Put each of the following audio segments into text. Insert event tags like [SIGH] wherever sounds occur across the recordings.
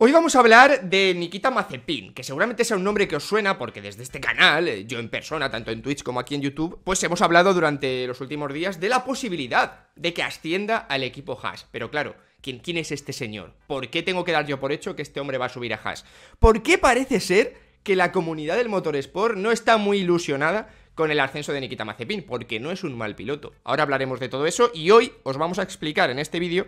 Hoy vamos a hablar de Nikita Mazepin, que seguramente sea un nombre que os suena porque desde este canal, eh, yo en persona, tanto en Twitch como aquí en YouTube, pues hemos hablado durante los últimos días de la posibilidad de que ascienda al equipo Haas. Pero claro, ¿quién, es este señor? ¿Por qué tengo que dar yo por hecho que este hombre va a subir a Haas? ¿Por qué parece ser que la comunidad del motorsport no está muy ilusionada con el ascenso de Nikita Mazepin, porque no es un mal piloto. Ahora hablaremos de todo eso y hoy os vamos a explicar en este vídeo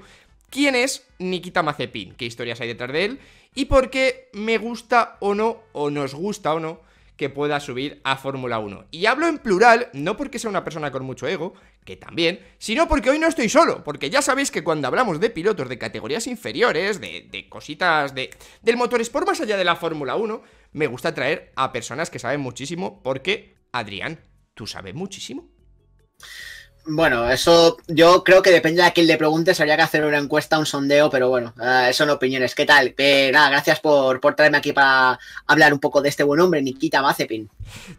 quién es Nikita Mazepin, qué historias hay detrás de él y por qué me gusta o no, o nos gusta o no, que pueda subir a Fórmula 1. Y hablo en plural, no porque sea una persona con mucho ego, que también, sino porque hoy no estoy solo, porque ya sabéis que cuando hablamos de pilotos de categorías inferiores, de, cositas de, del sport más allá de la Fórmula 1, me gusta traer a personas que saben muchísimo, porque, Adrián, tú sabes muchísimo. Bueno, eso yo creo que depende de a quién le preguntes, habría que hacer una encuesta, un sondeo, pero bueno, eh, son opiniones. ¿Qué tal? Que nada, gracias por, por, traerme aquí para hablar un poco de este buen hombre, Nikita Mazepin.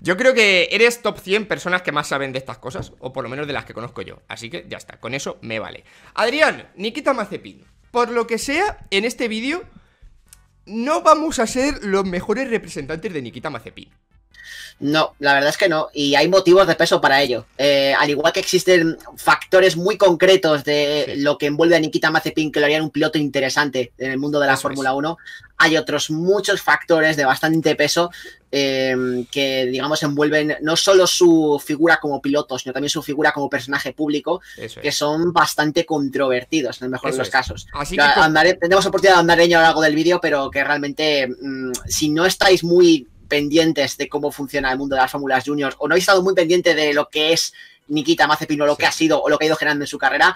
Yo creo que eres top 100 personas que más saben de estas cosas, o por lo menos de las que conozco yo, así que ya está, con eso me vale. Adrián, Nikita Mazepin, por lo que sea, en este vídeo no vamos a ser los mejores representantes de Nikita Mazepin. No, la verdad es que no, y hay motivos de peso para ello. Eh, al igual que existen factores muy concretos de lo que envuelve a Nikita Mazepin, que lo haría un piloto interesante en el mundo de la Fórmula 1, hay otros muchos factores de bastante peso eh, que, digamos, envuelven no solo su figura como piloto, sino también su figura como personaje público, que son bastante controvertidos en el mejor de los casos. Así que... oportunidad de andar en a lo largo del vídeo, pero que realmente, mm, si no estáis muy pendientes de cómo funciona el mundo de las Fórmulas Juniors o no habéis estado muy pendiente de lo que es Nikita Mazepin o lo que ha sido o lo que ha ido generando en su carrera,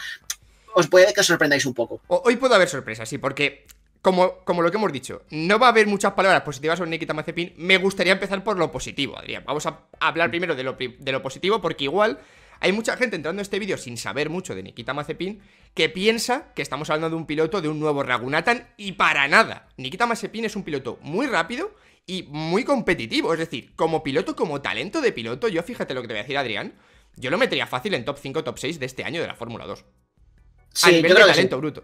os puede que os sorprendáis un poco. Hoy puede haber sorpresas, sí, porque como, como, lo que hemos dicho, no va a haber muchas palabras positivas sobre Nikita Mazepin. Me gustaría empezar por lo positivo, Adrián. Vamos a hablar mm. primero de lo, de lo positivo, porque igual hay mucha gente entrando a este vídeo sin saber mucho de Nikita Mazepin que piensa que estamos hablando de un piloto de un nuevo Ragunatan y para nada. Nikita Mazepin es un piloto muy rápido y muy competitivo. Es decir, como piloto, como talento de piloto, yo fíjate lo que te voy a decir, Adrián, yo lo metería fácil en top 5, top 6 de este año de la Fórmula 2. Sí, a nivel de talento bruto.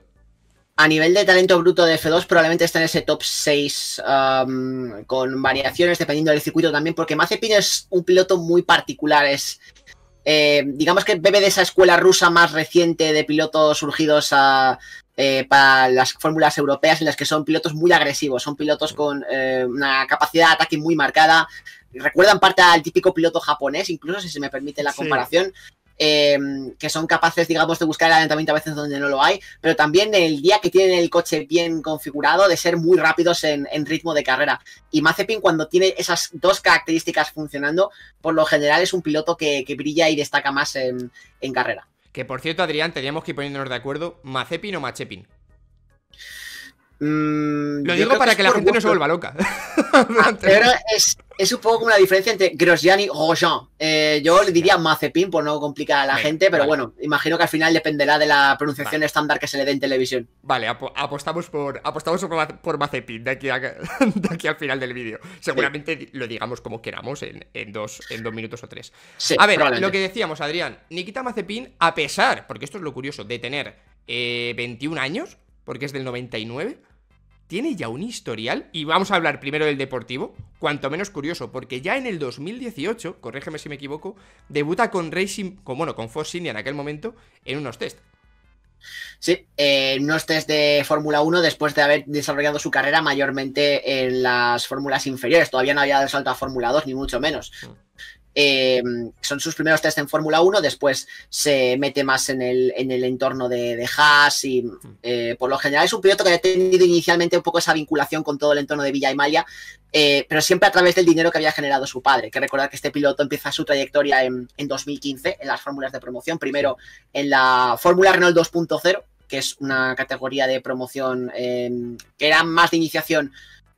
A nivel de talento bruto de F2 probablemente está en ese top 6 um, con variaciones dependiendo del circuito también, porque Mazepin es un piloto muy particular, es... Eh, digamos que bebe de esa escuela rusa más reciente de pilotos surgidos a, eh, para las fórmulas europeas en las que son pilotos muy agresivos, son pilotos con eh, una capacidad de ataque muy marcada. Recuerdan parte al típico piloto japonés, incluso si se me permite la comparación. Eh, que son capaces, digamos, de buscar el adelantamiento a veces donde no lo hay, pero también el día que tienen el coche bien configurado de ser muy rápidos en, ritmo de carrera. Y Mazepin, cuando tiene esas dos características funcionando, por lo general es un piloto que, brilla y destaca más en carrera. Que por cierto, Adrián, teníamos que ir poniéndonos de acuerdo, Mazepin o Machepin. Mm, lo digo para que, la gente no se vuelva loca. [LAUGHS] Ah, es, un poco como la diferencia entre Grosjean y Grosjean. Eh, yo le diría Mazepin por no complicar a la gente, pero bueno, imagino que al final dependerá de la pronunciación estándar que se le dé en televisión. Vale, apostamos por apostamos por, Mazepin [LAUGHS] de aquí, al final del vídeo. Seguramente lo digamos como queramos en, dos, en dos minutos o tres. a ver, lo que decíamos, Adrián, Nikita Mazepin, a pesar, porque esto es lo curioso, de tener 21 eh, años, porque es del 99 tiene ya un historial, y vamos a hablar primero del Deportivo, cuanto menos curioso, porque ya en el 2018, corrígeme si me equivoco, debuta con Racing, como bueno, con Force India en aquel momento, en unos test. Sí, eh, en unos test de Fórmula 1 después de haber desarrollado su carrera mayormente en las fórmulas inferiores. Todavía no había salto a Fórmula 2, ni mucho menos. Mm. Eh, son sus primeros test en Fórmula 1, después se mete más en el, entorno de, Haas y hmm. eh, por lo general es un piloto que ha tenido inicialmente un poco esa vinculación con todo el entorno de Villa y eh, pero siempre a través del dinero que había generado su padre. que recordar que este piloto empieza su trayectoria en, 2015 en las fórmulas de promoción, primero en la Fórmula Renault 2.0, que es una categoría de promoción em, que era más de iniciación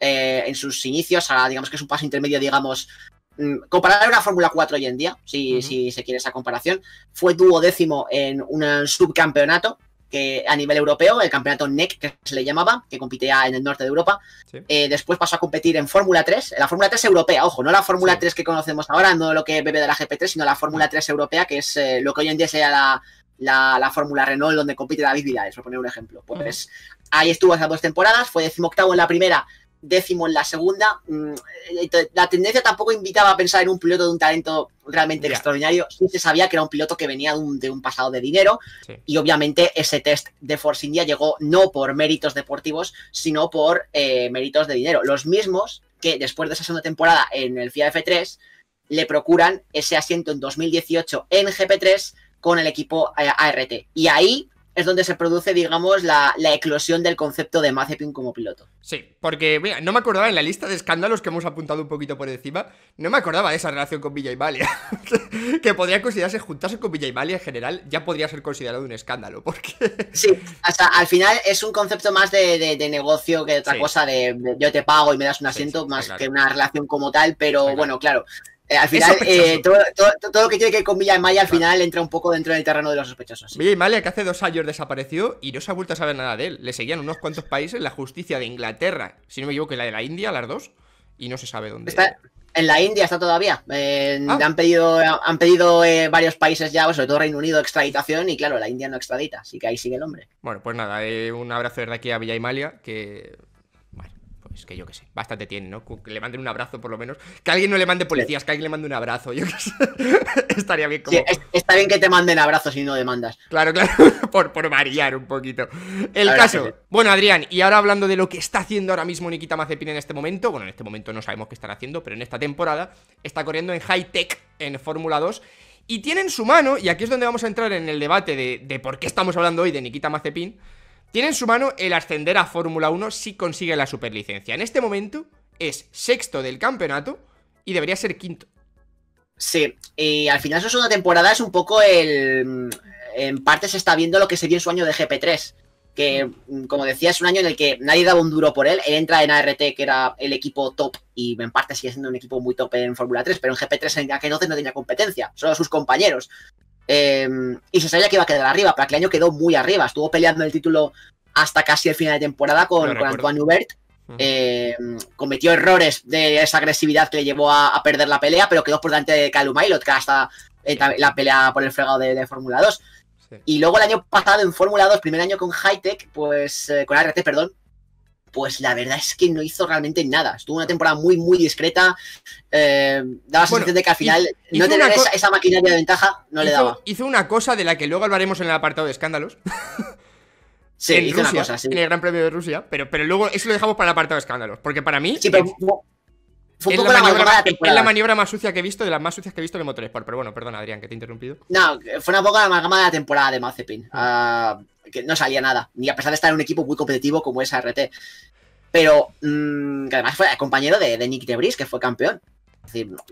en sus inicios, ahora digamos que es un paso intermedio, digamos, Mm, comparar una Fórmula 4 hoy en día, si, se quiere esa comparación, fue duodécimo en un subcampeonato que a nivel europeo, el campeonato NEC que se le llamaba, que competía en el norte de Europa. Eh, después pasó a competir en Fórmula 3, en la Fórmula 3 europea, ojo, no la Fórmula 3 que conocemos ahora, no lo que bebe de la GP3, sino la Fórmula 3 ah. europea, que es eh, lo que hoy en día sería la, Fórmula Renault, donde compite David Vidal, por poner un ejemplo. Pues ahí estuvo esas dos temporadas, fue decimoctavo en la primera, décimo en la segunda. Mm, eh, la tendencia tampoco invitaba a pensar en un piloto de un talento realmente extraordinario. se sabía que era un piloto que venía de un, pasado de dinero. Y obviamente ese test de Force India llegó no por méritos deportivos, sino por eh, méritos de dinero. Los mismos que después de esa segunda temporada en el FIA F3 le procuran ese asiento en 2018 en GP3 con el equipo eh, ART. Y ahí es donde se produce, digamos, la, eclosión del concepto de Mazepin como piloto. Sí, porque no me acordaba en la lista de escándalos que hemos apuntado un poquito por encima, no me acordaba de esa relación con Villa y que, [LAUGHS] que podría considerarse juntarse con Villa y Valle en general, ya podría ser considerado un escándalo, porque. [LAUGHS] sí, hasta al final es un concepto más de, negocio que otra cosa de, yo te pago y me das un asiento, más que una relación como tal, pero bueno, claro. Eh, al final, eh, todo, lo que tiene que ver con Villa y al final entra un poco dentro del terreno de los sospechosos. Villa y que hace dos años desapareció y no se ha vuelto a saber nada de él. Le seguían unos cuantos países, la justicia de Inglaterra, si no me equivoco, la de la India, las dos, y no se sabe dónde. Está, en la India está todavía. Ah. Han pedido, han pedido eh, varios países ya, sobre todo Reino Unido, extraditación y claro, la India no extradita, así que ahí sigue el hombre. Bueno, pues nada, eh, un abrazo desde aquí a Villa que es que yo qué sé, bastante tienen, ¿no? Que le manden un abrazo por lo menos. Que alguien no le mande policías, que alguien le mande un abrazo, yo qué sé. [LAUGHS] Estaría bien como... está bien que te manden abrazos y no demandas. Claro, claro, [LAUGHS] por, variar un poquito. El caso. Bueno, Adrián, y ahora hablando de lo que está haciendo ahora mismo Nikita Mazepin en este momento, bueno, en este momento no sabemos qué están haciendo, pero en esta temporada está corriendo en High Tech, en Fórmula 2. Y tiene en su mano, y aquí es donde vamos a entrar en el debate de, de por qué estamos hablando hoy de Nikita Mazepin, tiene en su mano el ascender a Fórmula 1 si consigue la superlicencia. En este momento es sexto del campeonato y debería ser quinto. Sí, y al final su segunda temporada es un poco el... En parte se está viendo lo que se vio en su año de GP3, que como decía es un año en el que nadie daba un duro por él, él entra en ART que era el equipo top y en parte sigue siendo un equipo muy top en Fórmula 3, pero en GP3 en aquel entonces no tenía competencia, solo sus compañeros. Em, y se sabía que iba a quedar arriba. para que el año quedó muy arriba. Estuvo peleando el título hasta casi el final de temporada con, Antoine Hubert. Em, cometió errores de esa agresividad que le llevó a, perder la pelea, pero quedó por delante de Calum que hasta eh, la pelea por el fregado de, de Fórmula 2. Y luego el año pasado en Fórmula 2, primer año con Hightech, pues eh, con ART, perdón, pues la verdad es que no hizo realmente nada. Estuvo una temporada muy, muy discreta. Eh, daba la de que al final no tener esa, maquinaria de ventaja no le daba. Hizo una cosa de la que luego hablaremos en el apartado de escándalos. Sí, [LAUGHS] hizo una cosa, sí. en el Gran Premio de Rusia, pero, pero luego eso lo dejamos para el apartado de escándalos, porque para mí... Fue un poco la, maniobra, la Es la maniobra más sucia que he visto, de las más sucias que he visto en motores Motorsport. Pero bueno, perdón, Adrián, que te he interrumpido. No, fue una poco la amalgama de la temporada de Mazepin. Ah, que no salía nada, ni a pesar de estar en un equipo muy competitivo como es ART Pero, mm, además fue compañero de, de Nick Debris, que fue campeón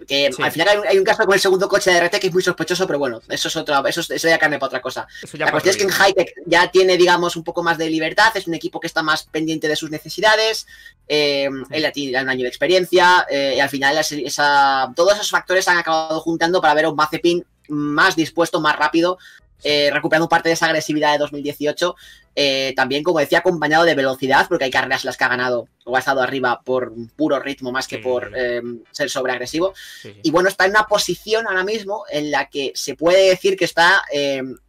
que al final hay un, caso con el segundo coche de RT que es muy sospechoso, pero bueno, eso es otra, eso, eso ya carne para otra cosa. La cuestión es que en Hightech ya tiene, digamos, un poco más de libertad, es un equipo que está más pendiente de sus necesidades, eh, él tiene un año de experiencia, eh, y al final esa, todos esos factores han acabado juntando para ver a un Mazepin más dispuesto, más rápido, eh, recuperando parte de esa agresividad de 2018. Eh, también, como decía, acompañado de velocidad, porque hay carreras las que ha ganado o ha estado arriba por puro ritmo más que por eh, ser sobreagresivo. y bueno, está en una posición ahora mismo en la que se puede decir que está en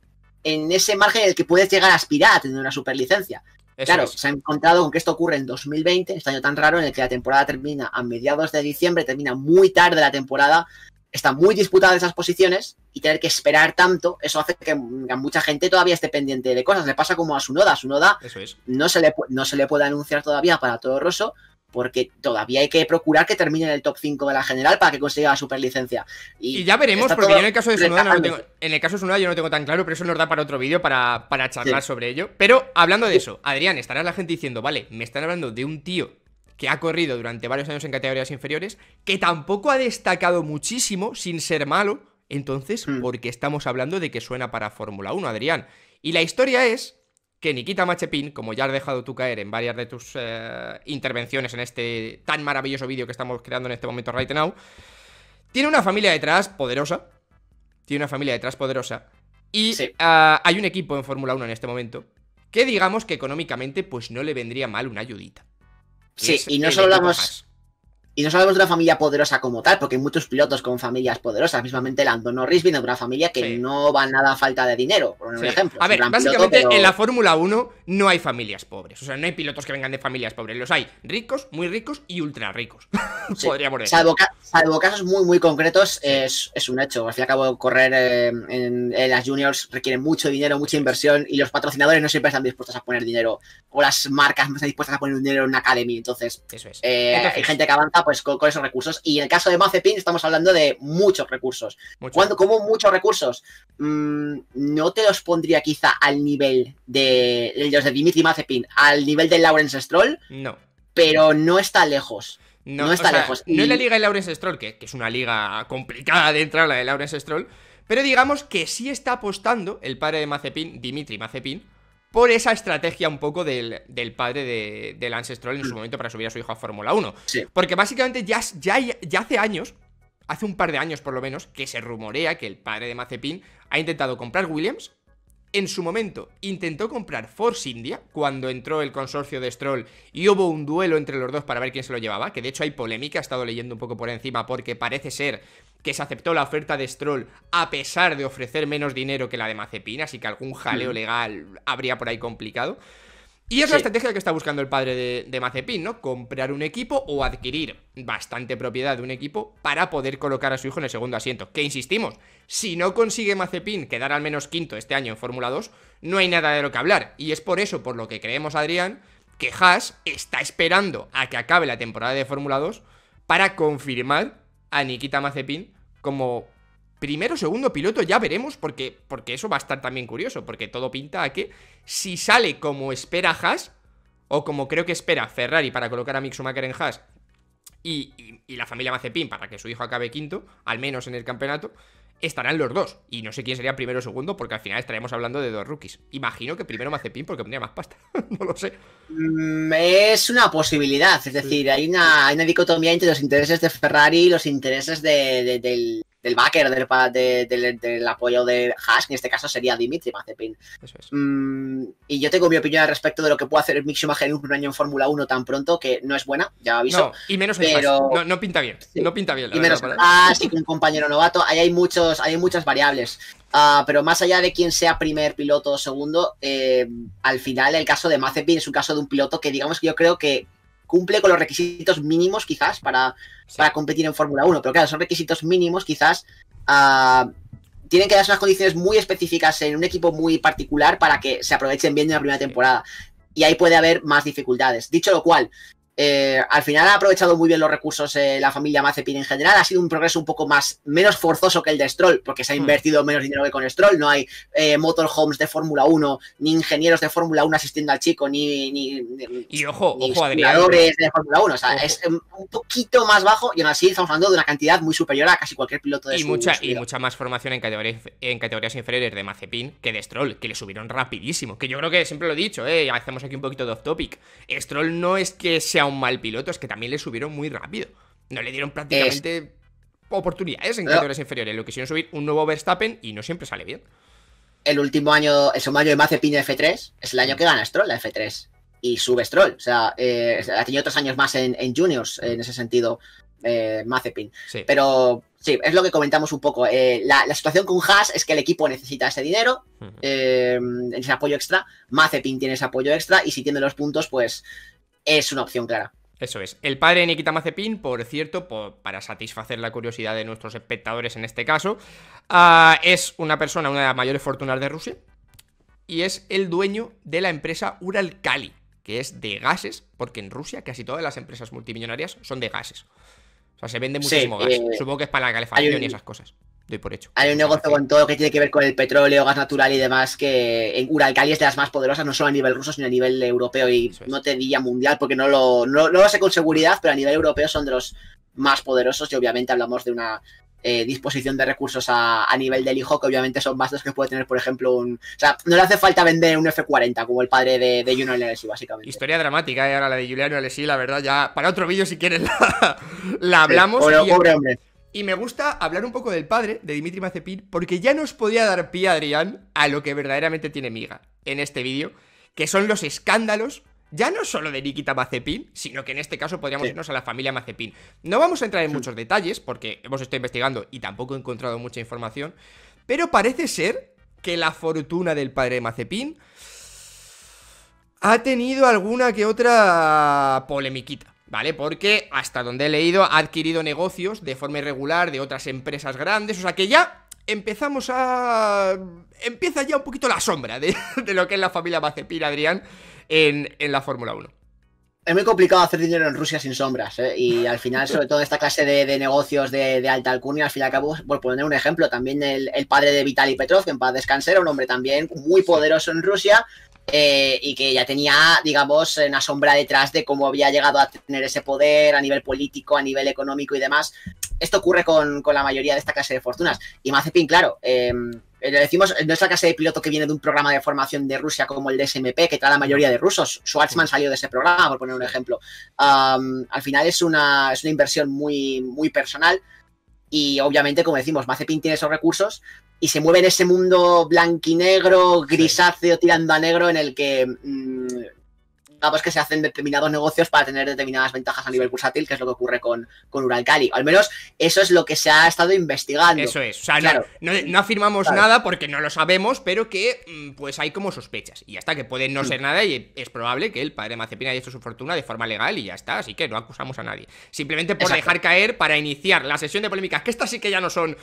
ese margen en el que puedes llegar a aspirar a tener una superlicencia. claro, se ha encontrado con que esto ocurre en 2020, este año tan raro en el que la temporada termina a mediados de diciembre, termina muy tarde la temporada Está muy disputada esas posiciones y tener que esperar tanto, eso hace que mucha gente todavía esté pendiente de cosas. Le pasa como a Sunoda. Sunoda no, se le, no se le puede anunciar todavía para todo Rosso porque todavía hay que procurar que termine en el top 5 de la general para que consiga la superlicencia. Y, ya veremos, porque yo en el caso de Sunoda no tengo, en el caso de yo no tengo tan claro, pero eso nos da para otro vídeo para, para charlar sobre ello. Pero hablando de eso, Adrián, estará la gente diciendo, vale, me están hablando de un tío que ha corrido durante varios años en categorías inferiores, que tampoco ha destacado muchísimo sin ser malo. Entonces, hmm. porque estamos hablando de que suena para Fórmula 1, Adrián? Y la historia es que Nikita Machepin, como ya has dejado tú caer en varias de tus eh, intervenciones en este tan maravilloso vídeo que estamos creando en este momento right now, tiene una familia detrás poderosa. Tiene una familia detrás poderosa. Y ah, hay un equipo en Fórmula 1 en este momento que digamos que económicamente pues no le vendría mal una ayudita. Sí, y, no solo hablamos. Y no sabemos de una familia poderosa como tal, porque hay muchos pilotos con familias poderosas. Mismamente Lando Norris viene de una familia que no va nada a falta de dinero, por ejemplo. A ver, básicamente en la Fórmula 1 no hay familias pobres. O sea, no hay pilotos que vengan de familias pobres. Los hay ricos, muy ricos y ultra ricos. podría [LAUGHS] Podríamos decir. Salvo, casos muy, muy concretos, es, un hecho. Al fin y al cabo, correr eh, en, las juniors requiere mucho dinero, mucha inversión y los patrocinadores no siempre están dispuestos a poner dinero. O las marcas no están dispuestas a poner dinero en una academy. Entonces, eh, Entonces hay gente que avanza pues con, esos recursos. Y en el caso de Mazepin estamos hablando de muchos recursos. ¿Cómo muchos recursos? Mm, no te los pondría quizá al nivel de, los de Dimitri Mazepin, al nivel de Lawrence Stroll. No. Pero no está lejos. No, está lejos. No es la liga de Lawrence Stroll, que, que es una liga complicada de entrar, la de Lawrence Stroll. Pero digamos que sí está apostando el padre de Mazepin, Dimitri Mazepin, por esa estrategia un poco del, padre de, Ancestral en su mm. momento para subir a su hijo a Fórmula 1. Porque básicamente ya, ya, ya hace años, hace un par de años por lo menos, que se rumorea que el padre de Mazepin ha intentado comprar Williams en su momento intentó comprar Force India cuando entró el consorcio de Stroll y hubo un duelo entre los dos para ver quién se lo llevaba, que de hecho hay polémica, he estado leyendo un poco por encima porque parece ser que se aceptó la oferta de Stroll a pesar de ofrecer menos dinero que la de Mazepina y que algún jaleo legal habría por ahí complicado. Y es la estrategia que está buscando el padre de, de, Mazepin, ¿no? Comprar un equipo o adquirir bastante propiedad de un equipo para poder colocar a su hijo en el segundo asiento. Que insistimos, si no consigue Mazepin quedar al menos quinto este año en Fórmula 2, no hay nada de lo que hablar. Y es por eso, por lo que creemos, Adrián, que Haas está esperando a que acabe la temporada de Fórmula 2 para confirmar a Nikita Mazepin como Primero, segundo piloto, ya veremos, porque, porque eso va a estar también curioso, porque todo pinta a que si sale como espera Haas, o como creo que espera Ferrari para colocar a Mick Schumacher en Haas, y, y, la familia Mazepin para que su hijo acabe quinto, al menos en el campeonato, estarán los dos. Y no sé quién sería primero o segundo, porque al final estaremos hablando de dos rookies. Imagino que primero Mazepin porque tendría más pasta. [LAUGHS] no lo sé. Mm, es una posibilidad. Es decir, hay una, dicotomía entre los intereses de Ferrari y los intereses del, del backer, del, apoyo de Hash, en este caso sería Dimitri Mazepin. Eso es. Mm, y yo tengo mi opinión al respecto de lo que puede hacer el Schumacher en un año en Fórmula 1 tan pronto, que no es buena, ya aviso. No, y menos pero... No, no, pinta bien, no pinta bien. y menos y un compañero novato, ahí hay, muchos, hay muchas variables. Ah, pero más allá de quién sea primer piloto o segundo, eh, al final el caso de Mazepin es un caso de un piloto que digamos que yo creo que cumple con los requisitos mínimos quizás para, para competir en Fórmula 1, pero claro, son requisitos mínimos quizás... Ah, tienen que darse unas condiciones muy específicas en un equipo muy particular para que se aprovechen bien de la primera temporada. Y ahí puede haber más dificultades. Dicho lo cual, eh, al final ha aprovechado muy bien los recursos eh, la familia Mazepin en general. Ha sido un progreso un poco más menos forzoso que el de Stroll, porque se ha hmm. invertido menos dinero que con Stroll. No hay eh, motorhomes de Fórmula 1, ni ingenieros de Fórmula 1 asistiendo al chico, ni. ni, y ojo, ni de Fórmula 1. O sea, es em, un poquito más bajo y aún así estamos hablando de una cantidad muy superior a casi cualquier piloto de y mucha Y mucha más formación en, en categorías inferiores de Mazepin que de Stroll, que le subieron rapidísimo. Que yo creo que siempre lo he dicho, hacemos aquí un poquito de off topic. Stroll no es que sea un mal piloto, es que también le subieron muy rápido. No le dieron prácticamente oportunidades en categorías inferiores. Lo quisieron subir un nuevo Verstappen y no siempre sale bien. El último año, un año de Mazepin F3, es el año mm. que gana Stroll la F3 y sube Stroll. O sea, eh, ha tenido otros años más en, juniors en ese sentido, eh, Mazepin. Pero sí, es lo que comentamos un poco. Eh, la, la, situación con Haas es que el equipo necesita ese dinero, ese apoyo extra. Mazepin tiene ese apoyo extra y si tiene los puntos, pues es una opción clara. Eso es. El padre de Nikita Mazepin, por cierto, para satisfacer la curiosidad de nuestros espectadores en este caso, ah, es una persona, una de las mayores fortunas de Rusia, y es el dueño de la empresa Uralkali, que es de gases, porque en Rusia casi todas las empresas multimillonarias son de gases. O sea, se vende muchísimo gas. Eh, Supongo que es para la calefacción y esas cosas. Hay un negocio con todo que tiene que ver con el petróleo, gas natural y demás, que en Uralcali es de las más poderosas, no solo a nivel ruso, sino a nivel europeo y no te diría mundial, porque no lo, no, sé con seguridad, pero a nivel europeo son de los más poderosos y obviamente hablamos de una eh, disposición de recursos a, nivel del hijo, que obviamente son más los que puede tener, por ejemplo, un. O sea, no le hace falta vender un F40, como el padre de, de Juno Alessi, básicamente. Historia dramática, eh, ahora la de Juliano Alessi, la verdad, ya. Para otro vídeo, si quieres, [LAUGHS] la, hablamos. Y me gusta hablar un poco del padre de Dimitri Mazepin, porque ya nos podía dar pie Adrián a lo que verdaderamente tiene miga en este vídeo, que son los escándalos, ya no solo de Nikita Mazepin, sino que en este caso podríamos irnos a la familia Mazepin. No vamos a entrar en muchos detalles, porque hemos estado investigando y tampoco he encontrado mucha información, pero parece ser que la fortuna del padre de Mazepin ha tenido alguna que otra polemiquita. ¿vale? Porque hasta donde he leído ha adquirido negocios de forma irregular de otras empresas grandes, o sea que ya empezamos a... empieza ya un poquito la sombra de, [LAUGHS] lo que es la familia Mazepin, Adrián, en, la Fórmula 1. Es muy complicado hacer dinero en Rusia sin sombras, ¿eh? y al final, sobre todo esta clase de, negocios de, alta alcurnia, al fin y al por poner un ejemplo, también el, padre de Vitaly Petrov, que en paz descanse, un hombre también muy poderoso en Rusia, eh, y que ya tenía, digamos, una sombra detrás de cómo había llegado a tener ese poder a nivel político, a nivel económico y demás. Esto ocurre con, la mayoría de esta clase de fortunas. Y Mazepin, claro, em, eh, decimos, no es la clase de piloto que viene de un programa de formación de Rusia como el SMP, que trae la mayoría de rusos. Schwarzman salió de ese programa, por poner un ejemplo. al final es una, es una inversión muy, muy personal. Y obviamente, como decimos, Mazepin tiene esos recursos, y se mueve en ese mundo blanquinegro, grisáceo, tirando a negro, en el que mm, que se hacen determinados negocios para tener determinadas ventajas a nivel bursátil, que es lo que ocurre con, con Uralcali. Al menos eso es lo que se ha estado investigando. Eso es. O sea, no, afirmamos nada porque no lo sabemos, pero que mm, pues hay como sospechas. Y hasta que pueden no mm. ser nada y es probable que el padre Mazepina haya hecho su fortuna de forma legal y ya está. Así que no acusamos a nadie. Simplemente por dejar caer para iniciar la sesión de polémicas, que estas sí que ya no son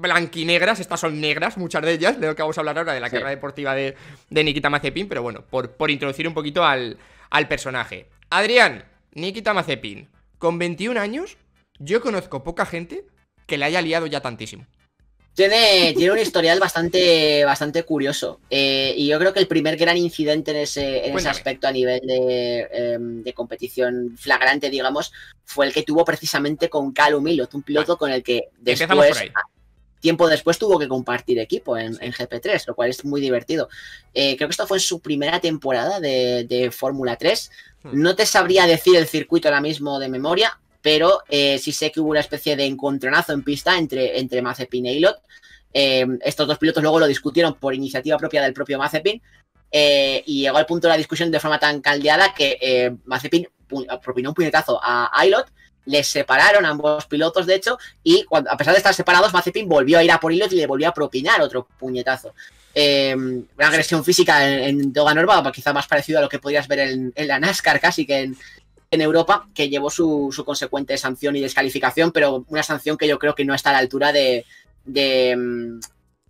blanquinegras, estas son negras, muchas de ellas, de lo que vamos a hablar ahora, de la carrera deportiva de, de Nikita Mazepin, pero bueno, por, por introducir un poquito al, al personaje. Adrián, Nikita Mazepin, con 21 años, yo conozco poca gente que le haya liado ya tantísimo. Tiene, tiene, un historial bastante, bastante curioso. Eh, y yo creo que el primer gran incidente en ese, aspecto a nivel em, de, competición flagrante, digamos, fue el que tuvo precisamente con Calumilot, un piloto con el que después tiempo después tuvo que compartir equipo en, GP3, lo cual es muy divertido. Eh, creo que esto fue su primera temporada de, Fórmula 3. Hmm. No te sabría decir el circuito ahora mismo de memoria, pero eh, sí sé que hubo una especie de encontronazo en pista entre, entre Mazepin e Ilot. Em, estos dos pilotos luego lo discutieron por iniciativa propia del propio Mazepin. Eh, y llegó al punto de la discusión de forma tan caldeada que Mazepin propinó un puñetazo a, a les separaron ambos pilotos, de hecho, y a pesar de estar separados, Mazepin volvió a ir a por hilos y le volvió a propinar otro puñetazo. Em, una agresión física en, en Dogan quizá más parecido a lo que podrías ver en, la NASCAR casi que en, Europa, que llevó su, consecuente sanción y descalificación, pero una sanción que yo creo que no está a la altura de, de em,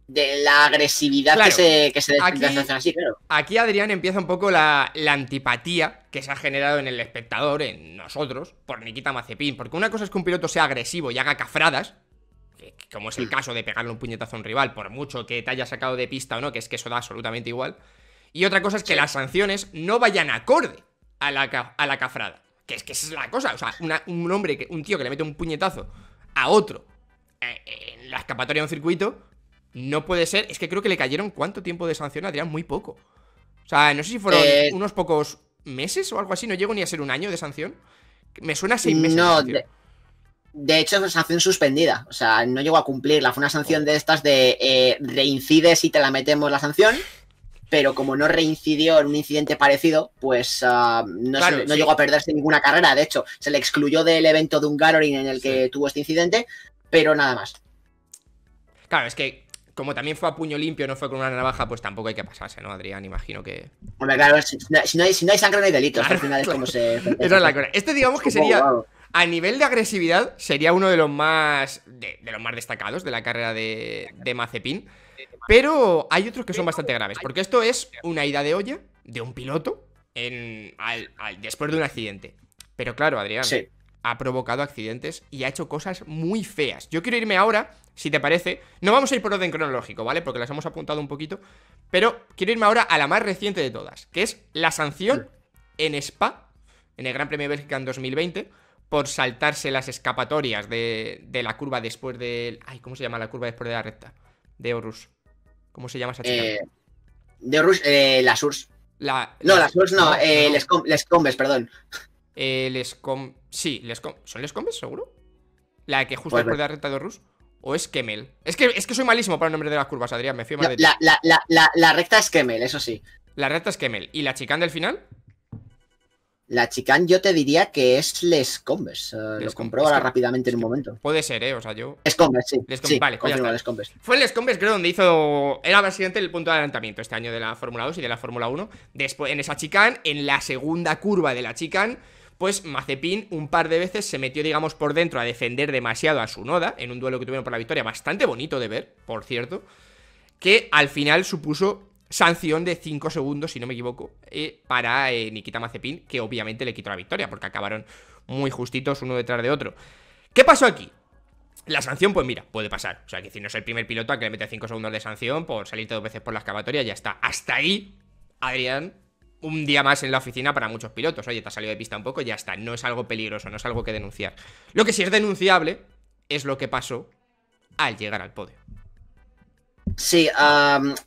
la agresividad que se, que se aquí, así, Aquí Adrián empieza un poco la, antipatía se ha generado en el espectador, en nosotros, por Nikita Mazepin. Porque una cosa es que un piloto sea agresivo y haga cafradas, como es el caso de pegarle un puñetazo a un rival, por mucho que te haya sacado de pista o no, que es que eso da absolutamente igual. Y otra cosa es que las sanciones no vayan acorde a la, a la cafrada. Que es que esa es la cosa. O sea, un hombre, que, un tío que le mete un puñetazo a otro eh, en la escapatoria de un circuito, no puede ser. Es que creo que le cayeron cuánto tiempo de sanción Adrián, muy poco. O sea, no sé si fueron eh, unos pocos meses o algo así, no llego ni a ser un año de sanción. Me suena a seis meses. No, de, hecho es una sanción suspendida, o sea, no llegó a cumplirla. Fue una sanción de estas de eh, Reincide si te la metemos la sanción. Pero como no reincidió en un incidente parecido, pues ah, no, llegó a perderse ninguna carrera. De hecho, se le excluyó del evento de un Garorín en el que tuvo este incidente, pero nada más. Claro, es que como también fue a puño limpio, no fue con una navaja, pues tampoco hay que pasarse, ¿no, Adrián? Imagino que. Hombre, claro, si, no, hay, sangre no hay delitos. al final es como se. [LAUGHS] Esa es la cosa. Este, digamos que sería. A nivel de agresividad, sería uno de los más. de, los más destacados de la carrera de, de Mazepin. Pero hay otros que son bastante graves, porque esto es una ida de olla de un piloto en, después de un accidente. Pero claro, Adrián, ha provocado accidentes y ha hecho cosas muy feas. Yo quiero irme ahora, si te parece, no vamos a ir por orden cronológico, ¿vale? Porque las hemos apuntado un poquito, pero quiero irme ahora a la más reciente de todas, que es la sanción en Spa, en el Gran Premio de Bélgica en 2020, por saltarse las escapatorias de, la curva después del... Ay, ¿cómo se llama la curva después de la recta? De Horus. ¿Cómo se llama esa chica? Eh, de Horus, eh, la SURS. no, la SURS no, el eh, perdón. El eh, com, Sí, ¿son les seguro? La que justo pues después de la recta de Rus. ¿O es Kemel? Es que, es que soy malísimo para el nombre de las curvas, Adrián, me fío más la, de ti. La, recta es Kemel, eso sí. La recta es Kemel. ¿Y la chicán del final? La chicán yo te diría que es Les eh, les lo compruebo ahora rápidamente en un momento. Puede ser, ¿eh? O sea, yo... Les sí. vale, pues Fue en Les creo, donde hizo... Era básicamente el punto de adelantamiento este año de la Fórmula 2 y de la Fórmula 1. Después, en esa chicán, en la segunda curva de la chicán pues Mazepin un par de veces se metió, digamos, por dentro a defender demasiado a su Noda, en un duelo que tuvieron por la victoria, bastante bonito de ver, por cierto, que al final supuso sanción de 5 segundos, si no me equivoco, eh, para eh, Nikita Mazepin, que obviamente le quitó la victoria, porque acabaron muy justitos uno detrás de otro. ¿Qué pasó aquí? La sanción, pues mira, puede pasar. O sea, que si no es el primer piloto a que le mete 5 segundos de sanción por salirte dos veces por la excavatoria, ya está. Hasta ahí, Adrián, un día más en la oficina para muchos pilotos. Oye, te ha salido de pista un poco, ya está. No es algo peligroso, no es algo que denunciar. Lo que sí es denunciable es lo que pasó al llegar al podio. Sí,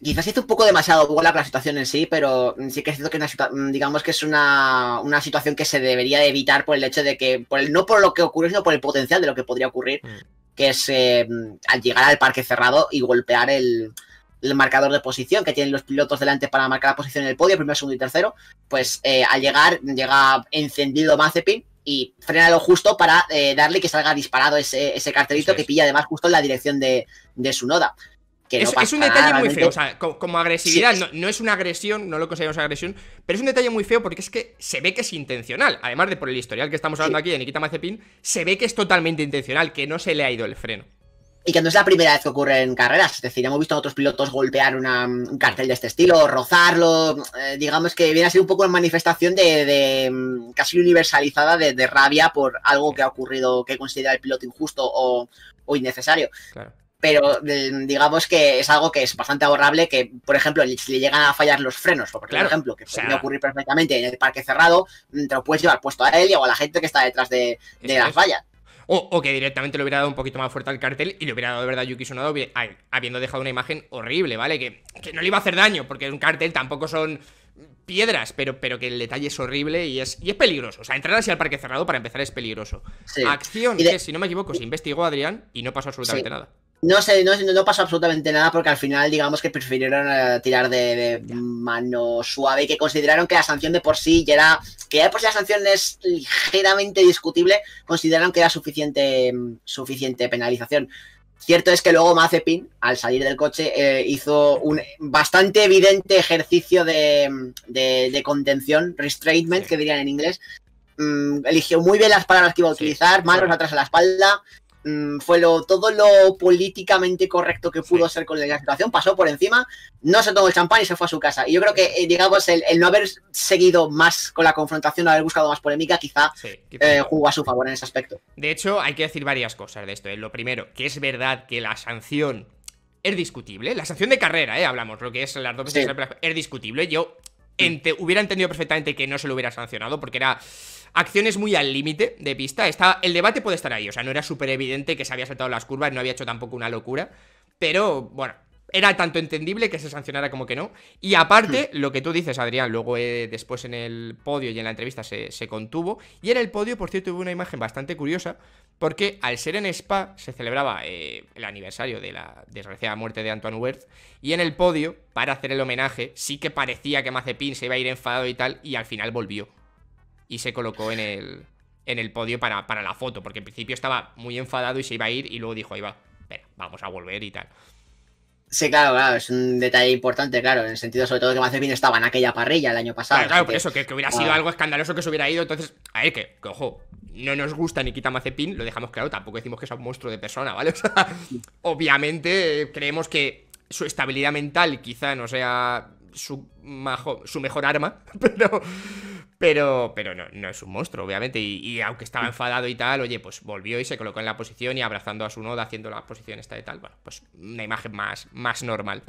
quizás hizo un poco demasiado bola la situación en sí, pero sí que es cierto que es una, mm, digamos que es una, situación que se debería evitar por el hecho de que, no por lo que ocurrió, sino por el potencial de lo que podría ocurrir, mm. que es eh, mm, al llegar al parque cerrado y golpear el, el marcador de posición que tienen los pilotos delante para marcar la posición en el podio, primero, segundo y tercero, pues eh, al llegar llega encendido Mazepin y frena lo justo para eh, darle que salga disparado ese, cartelito que pilla además justo en la dirección de, de su noda. es, un detalle muy feo, o sea, como, agresividad, no, es una agresión, no lo consideramos agresión, pero es un detalle muy feo porque es que se ve que es intencional, además de por el historial que estamos hablando aquí de Nikita Mazepin, se ve que es totalmente intencional, que no se le ha ido el freno y que no es la primera vez que ocurre en carreras. Es decir, hemos visto a otros pilotos golpear un cartel de este estilo, rozarlo. Eh, digamos que viene a ser un poco una manifestación de, mm, casi universalizada de, rabia por algo que ha ocurrido que considera el piloto injusto o, o innecesario. Claro. Pero mm, digamos que es algo que es bastante ahorrable que, por ejemplo, si le llegan a fallar los frenos, por ejemplo, que puede ocurrir perfectamente en el parque cerrado, mm, te lo puedes llevar puesto a él o a la gente que está detrás de, la falla o, que directamente le hubiera dado un poquito más fuerte al cartel y le hubiera dado de verdad Yuki Sonado habiendo dejado una imagen horrible, ¿vale? Que, no le iba a hacer daño, porque un cartel tampoco son piedras, pero, pero que el detalle es horrible y es, y es peligroso. O sea, entrar así al parque cerrado para empezar es peligroso. Acción que, si no me equivoco, se investigó Adrián y no pasó absolutamente nada. No sé, no, no, pasó absolutamente nada porque al final digamos que prefirieron eh, tirar de, mano suave y que consideraron que la sanción de por sí ya era, que ya por sí la sanción es ligeramente discutible, consideraron que era suficiente, mm, suficiente penalización. Cierto es que luego Mazepin, al salir del coche, eh, hizo un bastante evidente ejercicio de, mm, contención, restraintment, que dirían en inglés. Mm, eligió muy bien las palabras que iba a utilizar, manos atrás a la espalda, Mm, fue lo, todo lo políticamente correcto que pudo ser con la situación, pasó por encima, no se tomó el champán y se fue a su casa. Y yo creo que, eh, digamos, el, no haber seguido más con la confrontación, haber buscado más polémica, quizá, eh, jugó a su favor en ese aspecto. De hecho, hay que decir varias cosas de esto. Eh. Lo primero, que es verdad que la sanción es discutible. La sanción de carrera, ¿eh? Hablamos, lo que es las dos veces es discutible. Yo mm. hubiera entendido perfectamente que no se lo hubiera sancionado porque era acciones muy al límite de pista. Está, el debate puede estar ahí, o sea, no era súper evidente que se había saltado las curvas, no había hecho tampoco una locura, pero bueno, era tanto entendible que se sancionara como que no. Y aparte, hmm. lo que tú dices, Adrián, luego eh, después en el podio y en la entrevista se, contuvo. Y en el podio, por cierto, hubo una imagen bastante curiosa, porque al ser en Spa se celebraba eh, el aniversario de la desgraciada muerte de Antoine Werth, y en el podio, para hacer el homenaje, sí que parecía que Mazepin se iba a ir enfadado y tal, y al final volvió y se colocó en el, en el podio para, la foto, porque en principio estaba muy enfadado y se iba a ir y luego dijo, ahí va, espera, vamos a volver y tal. Sí, claro, claro, es un detalle importante, claro, en el sentido sobre todo que Mazepin estaba en aquella parrilla el año pasado. Claro, por eso, que, que hubiera ah. sido algo escandaloso que se hubiera ido, entonces, a ver, que, ojo, no nos gusta ni quita Mazepin, lo dejamos claro, tampoco decimos que es un monstruo de persona, ¿vale? [LAUGHS] O sea, obviamente eh, creemos que su estabilidad mental quizá no sea su, su mejor arma, [LAUGHS] pero, pero, no, es un monstruo, obviamente. Y, aunque estaba enfadado y tal, oye, pues volvió y se colocó en la posición y abrazando a su noda, haciendo la posición esta de tal. Bueno, pues una imagen más, más normal.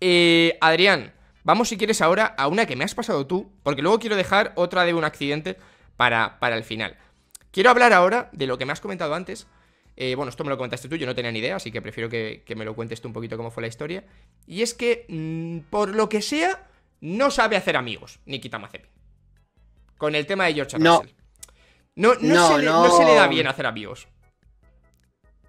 Eh, Adrián, vamos si quieres ahora a una que me has pasado tú, porque luego quiero dejar otra de un accidente para, para el final. Quiero hablar ahora de lo que me has comentado antes, eh, bueno, esto me lo contaste tú, yo no tenía ni idea, así que prefiero que, me lo cuentes tú un poquito cómo fue la historia. Y es que, mm, por lo que sea, no sabe hacer amigos, Nikita Mazepin con el tema de George no. No, no, se le, no. se le da bien hacer amigos.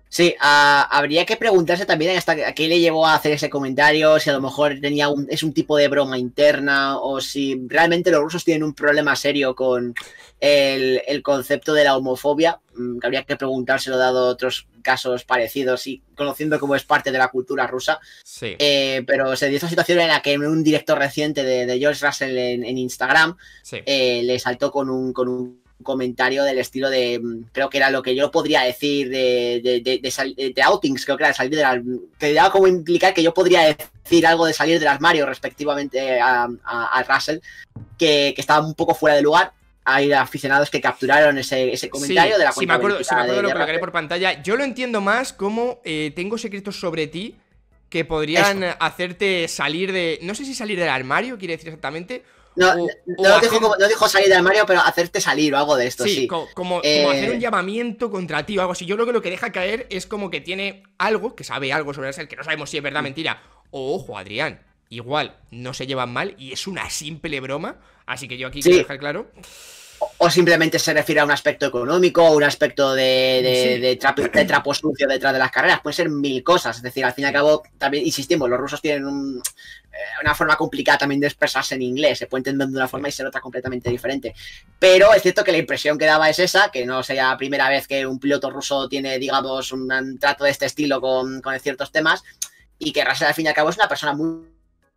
Sí, ah, habría que preguntarse también hasta a qué le llevó a hacer ese comentario, si a lo mejor tenía un, es un tipo de broma interna o si realmente los rusos tienen un problema serio con el, concepto de la homofobia. Mm, habría que preguntárselo dado otros casos parecidos y conociendo cómo es parte de la cultura rusa. Sí. Eh, pero se dio esa situación en la que un director reciente de, George Russell en, Instagram eh, le saltó con un, con un comentario del estilo de, mm, creo que era lo que yo podría decir de, de, de, eh, outings, creo que era de salir del armario... que daba como implicar que yo podría decir algo de salir del armario respectivamente a, a, Russell, que, que, estaba un poco fuera de lugar. Hay aficionados que capturaron ese, ese comentario de la cuenta. Sí, me acuerdo, sí me acuerdo lo por pantalla. Yo lo entiendo más como eh, tengo secretos sobre ti que podrían hacerte salir de. No sé si salir del armario, quiere decir exactamente, no, no, dijo, salir del armario, pero hacerte salir o algo de esto. Sí, sí. Como, eh, hacer un llamamiento contra ti o algo así. Yo creo que lo que deja caer es como que tiene algo, que sabe algo sobre el que no sabemos si es verdad mm. o mentira. ojo, Adrián, igual no se llevan mal y es una simple broma. Así que yo aquí quiero dejar claro o simplemente se refiere a un aspecto económico o un aspecto de, de, trapo, sucio detrás de las carreras. Pueden ser mil cosas. Es decir, al fin y al cabo, también insistimos, los rusos tienen eh, una forma complicada también de expresarse en inglés. Se puede entender de una forma y ser otra completamente diferente. Pero es cierto que la impresión que daba es esa, que no sea la primera vez que un piloto ruso tiene, digamos, un trato de este estilo con, con ciertos temas y que Russell al fin y al cabo es una persona muy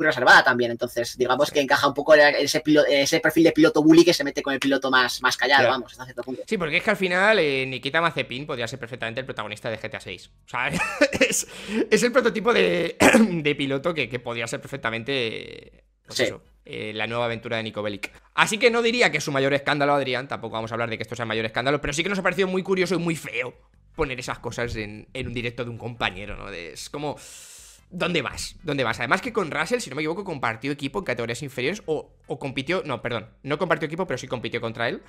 reservada también. Entonces, digamos que encaja un poco ese, ese perfil de piloto bully que se mete con el piloto más, más callado, vamos, hasta cierto punto. Sí, porque es que al final eh, Nikita Mazepin podría ser perfectamente el protagonista de GTA 6. O sea, [LAUGHS] es, el prototipo de, [CLEARS THROAT] piloto que, podría ser perfectamente. Pues eh, la nueva aventura de Nico Bellic. Así que no diría que es su mayor escándalo, Adrián. Tampoco vamos a hablar de que esto sea el mayor escándalo, pero sí que nos ha parecido muy curioso y muy feo poner esas cosas en, un directo de un compañero, ¿no? es como. ¿Dónde vas? ¿Dónde vas? Además que con Russell, si no me equivoco, compartió equipo en categorías inferiores o, compitió, no, perdón, no compartió equipo, pero sí compitió contra él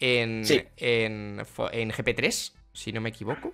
en, en GP3, si no me equivoco.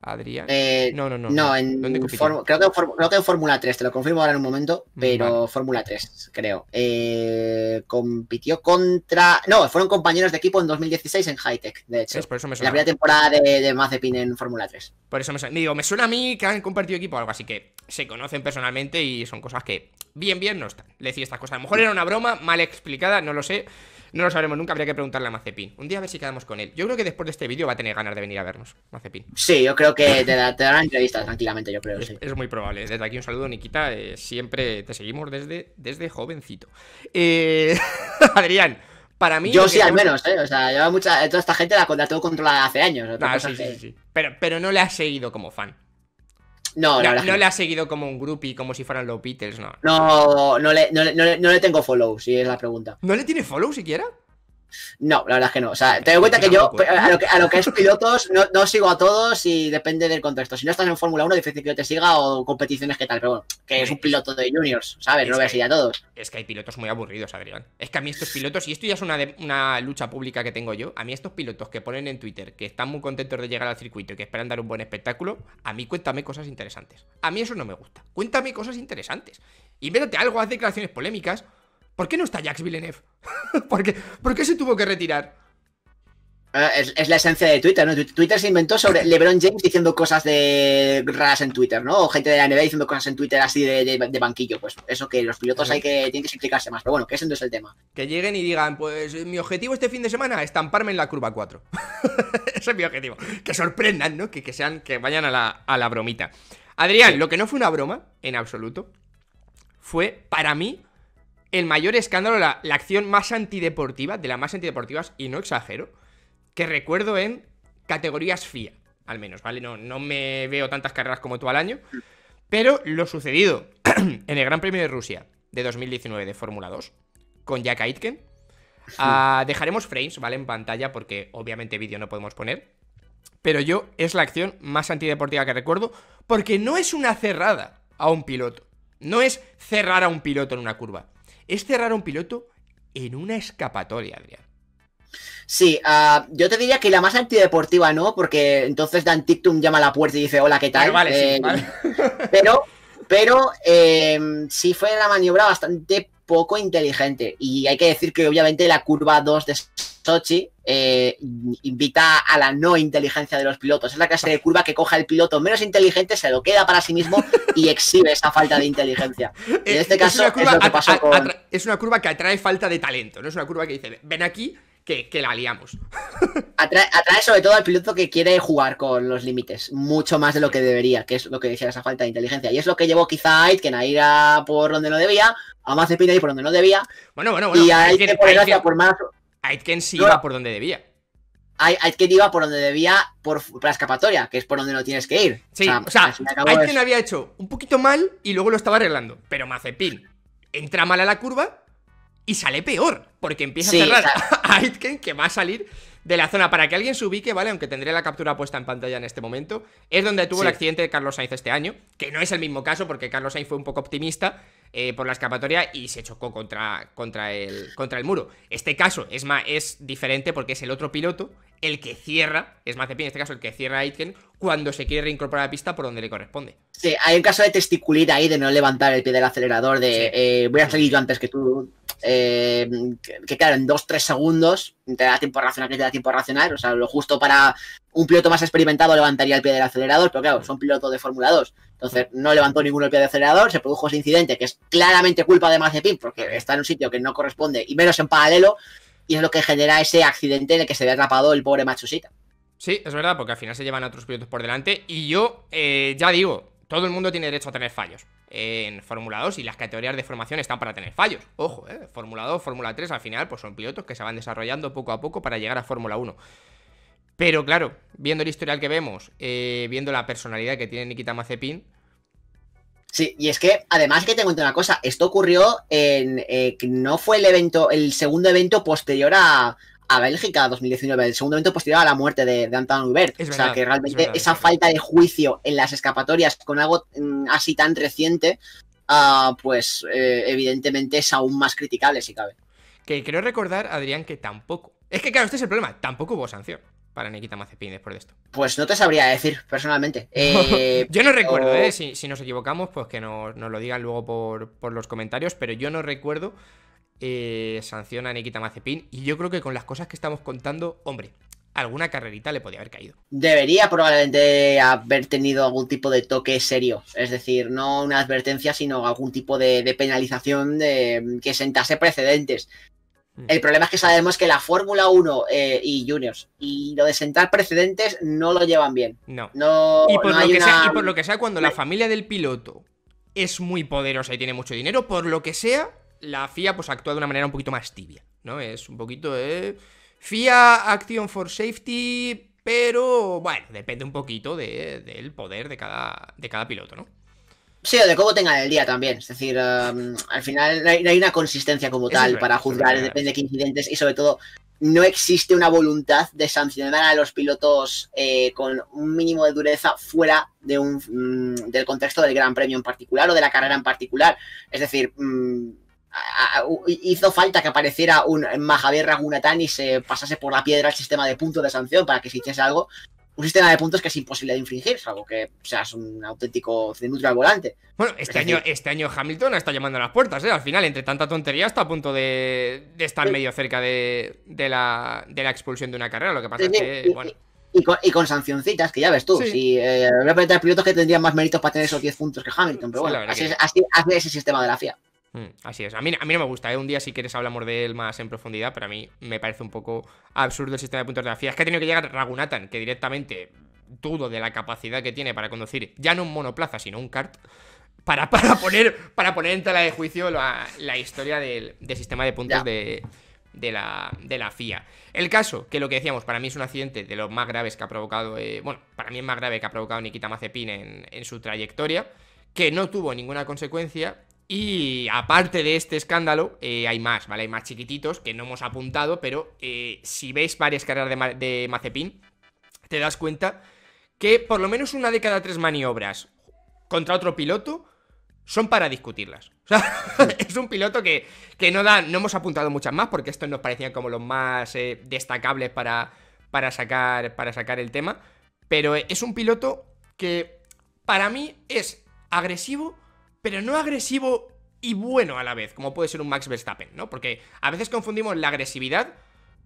Adrián. Eh, no, no, no. No, creo, que en Fórmula 3, te lo confirmo ahora en un momento, mm, pero Fórmula 3, creo. Eh, compitió contra. No, fueron compañeros de equipo en 2016 en Hightech, de hecho. la primera temporada de, de Mazepin en Fórmula 3. Por eso me suena. digo, me suena a mí que han compartido equipo o algo, así que se conocen personalmente y son cosas que bien, bien no están. Le decía estas cosas. A lo mejor era una broma mal explicada, no lo sé. No lo sabremos nunca, habría que preguntarle a Mazepin. Un día a ver si quedamos con él. Yo creo que después de este vídeo va a tener ganas de venir a vernos, Mazepin. Sí, yo creo que te, da, entrevistas, tranquilamente, yo creo. Es, muy probable. Desde aquí un saludo, Nikita. Eh, siempre te seguimos desde, desde jovencito. Eh, [LAUGHS] Adrián. Para mí. Yo sí, al menos, ¿eh? O sea, lleva mucha. Toda esta gente la, la tengo controlada hace años. Pero, pero no le has seguido como fan. No, no, le ha seguido como un groupie, como si fueran los Beatles, no. No, no le tengo follow, si es la pregunta. ¿No le tiene follow siquiera? No, la verdad es que no. O sea, ten en cuenta que yo, ¿eh? a lo que, es pilotos, no, sigo a todos y depende del contexto. Si no estás en Fórmula 1, difícil que yo te siga o competiciones que tal, pero bueno, que es un piloto de juniors, ¿sabes? no voy a seguir a todos. Es que hay pilotos muy aburridos, Adrián. Es que a mí estos pilotos, y esto ya es una, una lucha pública que tengo yo, a mí estos pilotos que ponen en Twitter que están muy contentos de llegar al circuito y que esperan dar un buen espectáculo, a mí cuéntame cosas interesantes. A mí eso no me gusta. Cuéntame cosas interesantes. Y Invéntate algo, haz declaraciones polémicas. ¿Por qué no está Jax Villeneuve? [LAUGHS] ¿Por, qué, se tuvo que retirar? Ah, es, la esencia de Twitter, ¿no? Twitter se inventó sobre LeBron James diciendo cosas de raras en Twitter, ¿no? O gente de la NBA diciendo cosas en Twitter así de, banquillo. Pues eso que los pilotos hay que, tienen que explicarse más. Pero bueno, que ese entonces es el tema. Que lleguen y digan, pues mi objetivo este fin de semana, es estamparme en la curva 4. [LAUGHS] ese es mi objetivo. Que sorprendan, ¿no? Que, sean, que vayan a la, bromita. Adrián, lo que no fue una broma, en absoluto, fue para mí el mayor escándalo, la, la acción más antideportiva, de las más antideportivas, y no exagero, que recuerdo en categorías FIA, al menos, ¿vale? No, no me veo tantas carreras como tú al año, pero lo sucedido [CLEARS THROAT] en el Gran Premio de Rusia de 2019 de Fórmula 2, con Jack Aitken, ah, dejaremos frames, ¿vale? En pantalla, porque obviamente vídeo no podemos poner, pero yo es la acción más antideportiva que recuerdo, porque no es una cerrada a un piloto. No es cerrar a un piloto en una curva es cerrar a un piloto en una escapatoria, Adrián. Sí, ah, yo te diría que la más antideportiva, ¿no? Porque entonces Dan Tictum llama a la puerta y dice, hola, ¿qué tal? Pero, ah, vale, sí, eh, [LAUGHS] pero, em, sí fue la maniobra bastante poco inteligente. Y hay que decir que obviamente la curva 2 de Sochi eh, invita a la no inteligencia de los pilotos. Es la clase de curva que coja el piloto menos inteligente, se lo queda para sí mismo y exhibe esa falta de inteligencia. [LAUGHS] Eh, en este caso, es, lo que pasó con... es una curva que atrae falta de talento, no es una curva que dice, ven aquí, que, la liamos. [LAUGHS] Atrae, sobre todo al piloto que quiere jugar con los límites, mucho más de lo que debería, que es lo que decía esa falta de inteligencia. Y es lo que llevó quizá a Aitken a ir por donde no debía, a Mazepin a ir por donde no debía. Bueno, bueno, bueno. Y a Aitken, por, por más sí iba por donde debía. Aitken iba por donde debía por, la escapatoria, que es por donde no tienes que ir. Sí, o sea, Aitken había hecho un poquito mal y luego lo estaba arreglando. Pero Mazepin entra mal a la curva y sale peor, porque empieza a cerrar [LAUGHS] a Aitken que va a salir de la zona. Para que alguien se ubique, ¿vale? Aunque tendría la captura puesta en pantalla en este momento, es donde tuvo el accidente de Carlos Sainz este año, que no es el mismo caso porque Carlos Sainz fue un poco optimista eh, por la escapatoria y se chocó contra, contra, el, contra el muro. Este caso es, más, es diferente porque es el otro piloto el que cierra, es más de pie en este caso el que cierra a Aitken cuando se quiere reincorporar a la pista por donde le corresponde. Sí, hay un caso de testiculita ahí de no levantar el pie del acelerador, de eh, voy a salir yo antes que tú. Eh, que, claro, en dos, tres segundos te da tiempo racional, que te da tiempo racional, o sea, lo justo para un piloto más experimentado levantaría el pie del acelerador, pero claro, son pilotos de Fórmula 2. Entonces no levantó ninguno el pie del acelerador, se produjo ese incidente que es claramente culpa de Mazepin porque está en un sitio que no corresponde y menos en paralelo y es lo que genera ese accidente en el que se ve atrapado el pobre machusita. Sí, es verdad, porque al final se llevan a otros pilotos por delante y yo eh, ya digo, todo el mundo tiene derecho a tener fallos en Fórmula 2 y las categorías de formación están para tener fallos. Ojo, eh, Fórmula 2, Fórmula 3 al final pues son pilotos que se van desarrollando poco a poco para llegar a Fórmula 1. Pero claro, viendo el historial que vemos, eh, viendo la personalidad que tiene Nikita Mazepin. Sí, y es que además que te cuento una cosa, esto ocurrió en. Eh, no fue el evento, el segundo evento posterior a, a Bélgica 2019, el segundo evento posterior a la muerte de, de Antoine Hubert. o sea que realmente esa falta de juicio en las escapatorias con algo mm, así tan reciente, ah, pues eh, evidentemente es aún más criticable si cabe. Que quiero recordar, Adrián, que tampoco. Es que claro, este es el problema, tampoco hubo sanción para Nikita Mazepin después de esto? Pues no te sabría decir, personalmente. [LAUGHS] Eh, yo no recuerdo, ¿eh? Si, nos equivocamos, pues que nos, lo digan luego por, los comentarios, pero yo no recuerdo eh, sanción a Nikita Mazepin y yo creo que con las cosas que estamos contando, hombre, alguna carrerita le podía haber caído. Debería probablemente haber tenido algún tipo de toque serio, es decir, no una advertencia, sino algún tipo de, penalización de, que sentase precedentes. Mm. El problema es que sabemos que la Fórmula 1 eh, y Juniors y lo de sentar precedentes no lo llevan bien. No. y, por lo que sea, y por lo que sea, cuando la familia del piloto es muy poderosa y tiene mucho dinero, por lo que sea, la FIA pues actúa de una manera un poquito más tibia, ¿no? Es un poquito de... FIA Action for Safety, pero bueno, depende un poquito del poder de cada, de cada piloto, ¿no? Sí, o de cómo tengan el día también. Es decir, um, al final no hay, una consistencia como tal para juzgar, depende de qué incidentes y sobre todo no existe una voluntad de sancionar a los pilotos eh, con un mínimo de dureza fuera de mm, del contexto del Gran Premio en particular o de la carrera en particular. Es decir, mm, hizo falta que apareciera un Majavier Ragunatán y se pasase por la piedra el sistema de puntos de sanción para que se hiciese algo, un sistema de puntos que es imposible de infringir, salvo que seas un auténtico al volante. Bueno, este, año, este año Hamilton está llamando a las puertas, ¿eh? Al final, entre tanta tontería, está a punto de, estar medio cerca de, de, la, expulsión de una carrera. Lo que pasa es que, bueno. Y con, y con, sancioncitas, que ya ves tú. Si, eh, voy a preguntar pilotos que tendrían más méritos para tener esos 10 puntos que Hamilton, pero bueno, así, así, así, es sistema de la FIA. Mm, así es, a mí, a mí no me gusta, ¿eh? un día si quieres hablamos de él más en profundidad, pero a mí me parece un poco absurdo el sistema de puntos de la FIA. Es que ha tenido que llegar Ragunatan, que directamente dudo de la capacidad que tiene para conducir ya no un monoplaza, sino un kart, para, [LAUGHS] para, poner, para poner en tela de juicio la, historia del, sistema de puntos de, de, la, de la FIA. El caso, que lo que decíamos, para mí es un accidente de los más graves que ha provocado, eh, bueno, para mí es más grave que ha provocado Nikita Mazepin en, en su trayectoria, que no tuvo ninguna consecuencia y aparte de este escándalo, eh, hay más, ¿vale? Hay más chiquititos que no hemos apuntado, pero eh, si veis varias carreras de, Mazepin, te das cuenta que por lo menos una de cada tres maniobras contra otro piloto son para discutirlas. [LAUGHS] es un piloto que, no da, no hemos apuntado muchas más porque estos nos parecían como los más eh, destacables para, para, sacar, para sacar el tema, pero es un piloto que para mí es agresivo pero no agresivo y bueno a la vez, como puede ser un Max Verstappen, ¿no? Porque a veces confundimos la agresividad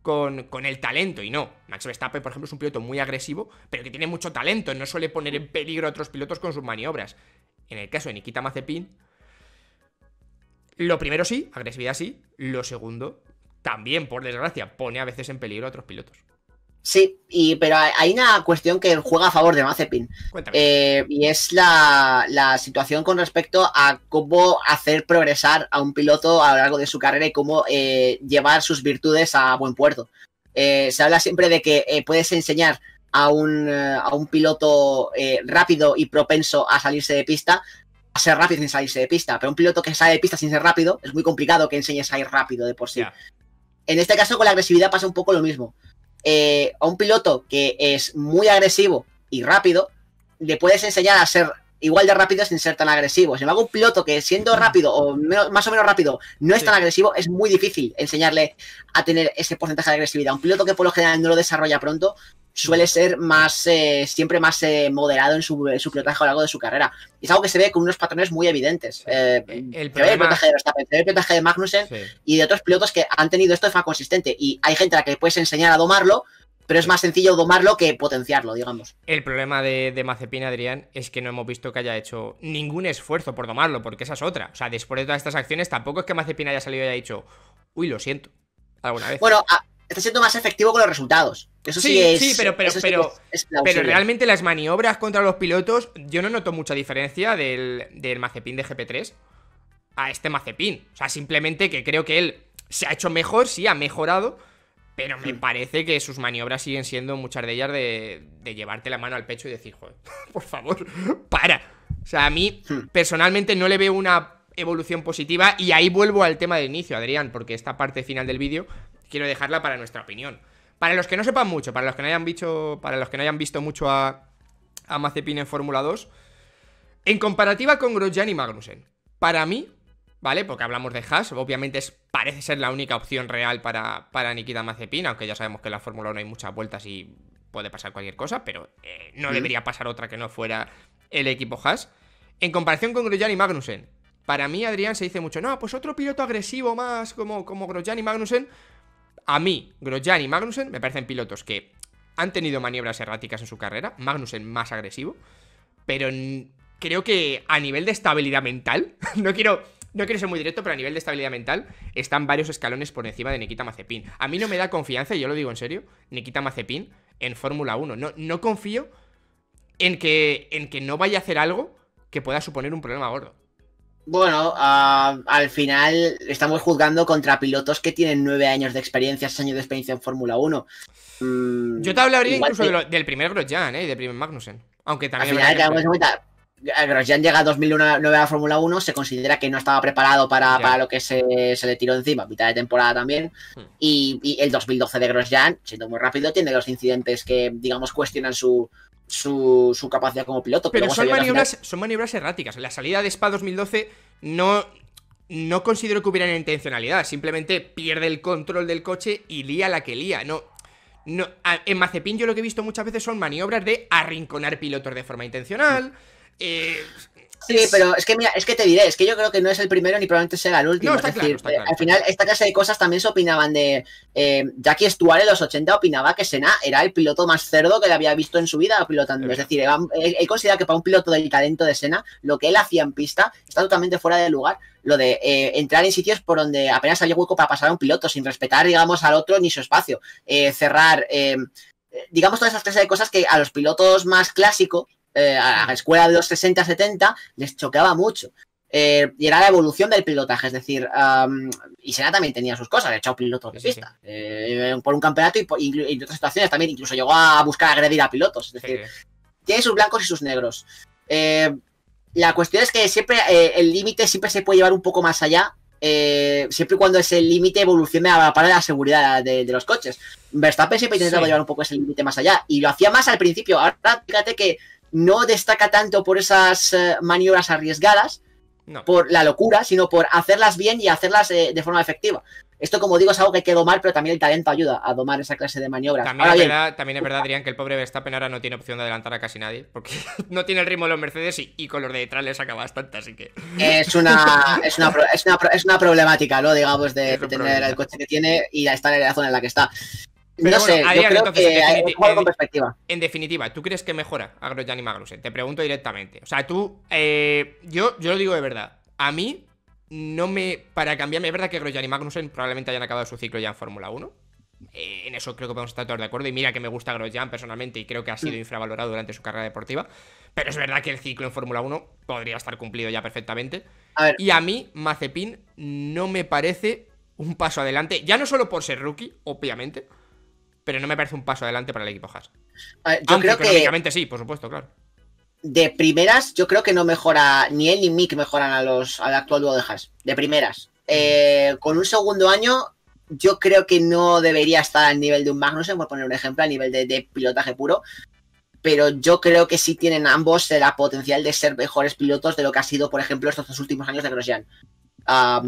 con, el talento y no. Max Verstappen, por ejemplo, es un piloto muy agresivo, pero que tiene mucho talento, no suele poner en peligro a otros pilotos con sus maniobras. En el caso de Nikita Mazepin, lo primero sí, agresividad sí, lo segundo también, por desgracia, pone a veces en peligro a otros pilotos. Sí, y, pero hay una cuestión que juega a favor de Mazepin. Eh, y es la, situación con respecto a cómo hacer progresar a un piloto a lo largo de su carrera y cómo eh, llevar sus virtudes a buen puerto. Eh, se habla siempre de que eh, puedes enseñar a un, a un piloto rápido y propenso a salirse de pista, a ser rápido sin salirse de pista. Pero un piloto que sale de pista sin ser rápido, es muy complicado que enseñes a ir rápido de por sí. En este caso, con la agresividad pasa un poco lo mismo. Eh, a un piloto que es muy agresivo y rápido, le puedes enseñar a ser igual de rápido sin ser tan agresivo. Sin embargo, un piloto que siendo rápido o más o menos rápido no es tan agresivo, es muy difícil enseñarle a tener ese porcentaje de agresividad. Un piloto que por lo general no lo desarrolla pronto, suele ser más eh, siempre más eh, moderado en su, en a lo largo de su carrera. Y es algo que se ve con unos patrones muy evidentes. Eh, el problema... de el de Magnussen y de otros pilotos que han tenido esto de forma consistente. Y hay gente a la que puedes enseñar a domarlo, pero es más sencillo domarlo que potenciarlo, digamos. El problema de, de Adrián, es que no hemos visto que haya hecho ningún esfuerzo por domarlo, porque esa es otra. O sea, después de todas estas acciones, tampoco es que Mazepin haya salido y haya dicho, uy, lo siento, alguna vez. Bueno, a está siendo más efectivo con los resultados. Eso sí, es, sí pero, pero, pero, pero, realmente las maniobras contra los pilotos, yo no noto mucha diferencia del, del Mazepin de GP3 a este Mazepin. O sea, simplemente que creo que él se ha hecho mejor, sí, ha mejorado, pero me hmm. parece que sus maniobras siguen siendo muchas de ellas de, de llevarte la mano al pecho y decir, joder, [LAUGHS] por favor, para. O sea, a mí hmm. personalmente no le veo una evolución positiva y ahí vuelvo al tema de inicio, Adrián, porque esta parte final del vídeo quiero dejarla para nuestra opinión. Para los que no sepan mucho, para los que no hayan visto, para los que no hayan visto mucho a, a Mazepin en Fórmula 2, en comparativa con Grosjean y Magnussen, para mí, ¿vale? Porque hablamos de Haas, obviamente es, parece ser la única opción real para, para Nikita Mazepin, aunque ya sabemos que en la Fórmula 1 hay muchas vueltas y puede pasar cualquier cosa, pero eh, no mm. debería pasar otra que no fuera el equipo Haas. En comparación con Grosjean y Magnussen, para mí Adrián se dice mucho, no, pues otro piloto agresivo más como, como Grosjean y Magnussen, a mí, Grosjean y Magnussen me parecen pilotos que han tenido maniobras erráticas en su carrera, Magnussen más agresivo, pero creo que a nivel de estabilidad mental, [LAUGHS] no quiero, no quiero ser muy directo, pero a nivel de estabilidad mental están varios escalones por encima de Nikita Mazepin. A mí no me da confianza, y yo lo digo en serio, Nikita Mazepin en Fórmula 1. No, no confío en que, en que no vaya a hacer algo que pueda suponer un problema gordo. Bueno, ah, al final estamos juzgando contra pilotos que tienen nueve años de experiencia, seis años de experiencia en Fórmula 1. Mm, Yo te hablaría incluso del primer Grosjean, ¿eh? del primer Magnussen. Aunque también. Al final, eh, Grosjean llega a 2009 a Fórmula 1, se considera que no estaba preparado para, lo que se, le tiró encima, mitad de temporada también. Hmm. Y, y, el 2012 de Grosjean, siendo muy rápido, tiene los incidentes que, digamos, cuestionan su, su, capacidad como piloto. Pero, son, maniobras, erráticas. La salida de Spa 2012 no, no considero que hubiera intencionalidad. Simplemente pierde el control del coche y lía la que lía. No, no, en Mazepin yo lo que he visto muchas veces son maniobras de arrinconar pilotos de forma intencional. Eh, Sí, pero es que mira, es que te diré, es que yo creo que no es el primero ni probablemente será el último. es decir, al final, esta clase de cosas también se opinaban de. Eh, Jackie Stuart en los 80 opinaba que Senna era el piloto más cerdo que le había visto en su vida pilotando. Es, decir, él, considera que para un piloto del talento de Senna, lo que él hacía en pista está totalmente fuera de lugar. Lo de eh, entrar en sitios por donde apenas había hueco para pasar a un piloto, sin respetar, digamos, al otro ni su espacio. Eh, cerrar digamos, todas esas clases de cosas que a los pilotos más clásicos eh, a la escuela de los 60-70 les chocaba mucho. Eh, y era la evolución del pilotaje, es decir, y Sena también tenía sus cosas, echado pilotos de pista eh, por un campeonato y, en otras situaciones también, incluso llegó a buscar agredir a pilotos, es decir, tiene sus blancos y sus negros. la cuestión es que siempre el límite siempre se puede llevar un poco más allá siempre cuando ese límite evoluciona a para la seguridad de, los coches. Verstappen siempre intentaba llevar un poco ese límite más allá y lo hacía más al principio. Ahora fíjate que no destaca tanto por esas eh, maniobras arriesgadas, por la locura, sino por hacerlas bien y hacerlas eh, de forma efectiva. Esto, como digo, es algo que hay que domar, pero también el talento ayuda a domar esa clase de maniobras. También, es, verdad, Adrián, que el pobre Verstappen ahora no tiene opción de adelantar a casi nadie, porque [LAUGHS] no tiene el ritmo de los Mercedes y, con los de detrás le saca bastante, así que... Es una, [LAUGHS] es una, es una, problemática, ¿no? Digamos, de, tener el coche que tiene y estar en la zona en la que está no sé, en, definitiva, ¿tú crees que mejora Agroyan y Magnussen? Te pregunto directamente. O sea, tú, eh, yo, yo lo digo de verdad. A mí no me. Para cambiarme, es verdad que Grosjean y Magnussen probablemente hayan acabado su ciclo ya en Fórmula 1. Eh, en eso creo que podemos estar todos de acuerdo. Y mira que me gusta Grosjean personalmente y creo que ha sido mm. infravalorado durante su carrera deportiva. Pero es verdad que el ciclo en Fórmula 1 podría estar cumplido ya perfectamente. y a mí, Mazepin no me parece un paso adelante. Ya no solo por ser rookie, obviamente pero no me parece un paso adelante para el equipo Haas. yo Aunque creo económicamente que... sí, por supuesto, claro. De primeras, yo creo que no mejora, ni él ni Mick mejoran a los, al actual dúo de Haas. De primeras. Eh, con un segundo año, yo creo que no debería estar al nivel de un Magnussen, por poner un ejemplo, a nivel de, pilotaje puro. Pero yo creo que sí tienen ambos la potencial de ser mejores pilotos de lo que ha sido, por ejemplo, estos dos últimos años de Grosjean. al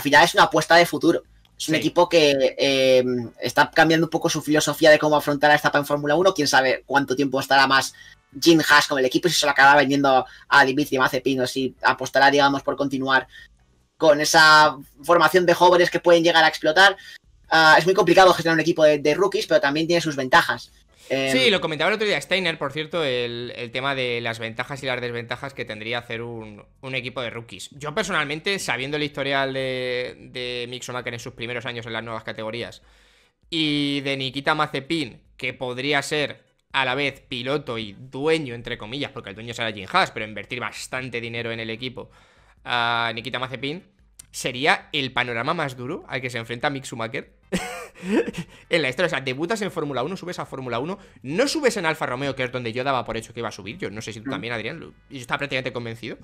final es una apuesta de futuro. Es un equipo que eh, está cambiando un poco su filosofía de cómo afrontar a esta etapa en Fórmula 1. Quién sabe cuánto tiempo estará más Jim Haas con el equipo, si se lo acabará vendiendo a Dimitri Mazepin Pinos si apostará, digamos, por continuar con esa formación de jóvenes que pueden llegar a explotar. Ah, es muy complicado gestionar un equipo de, rookies, pero también tiene sus ventajas sí, em, lo comentaba el otro día Steiner, por cierto, el, tema de las ventajas y las desventajas que tendría hacer un, equipo de rookies. Yo personalmente, sabiendo el historial de, de en sus primeros años en las nuevas categorías y de Nikita Mazepin, que podría ser a la vez piloto y dueño, entre comillas, porque el dueño será Jim Haas, pero invertir bastante dinero en el equipo a Nikita Mazepin, sería el panorama más duro al que se enfrenta Mick Schumacher [LAUGHS] en la historia. O sea, debutas en Fórmula 1, subes a Fórmula 1, no subes en Alfa Romeo, que es donde yo daba por hecho que iba a subir. Yo no sé si tú mm. también, Adrián, lo, yo estaba prácticamente convencido.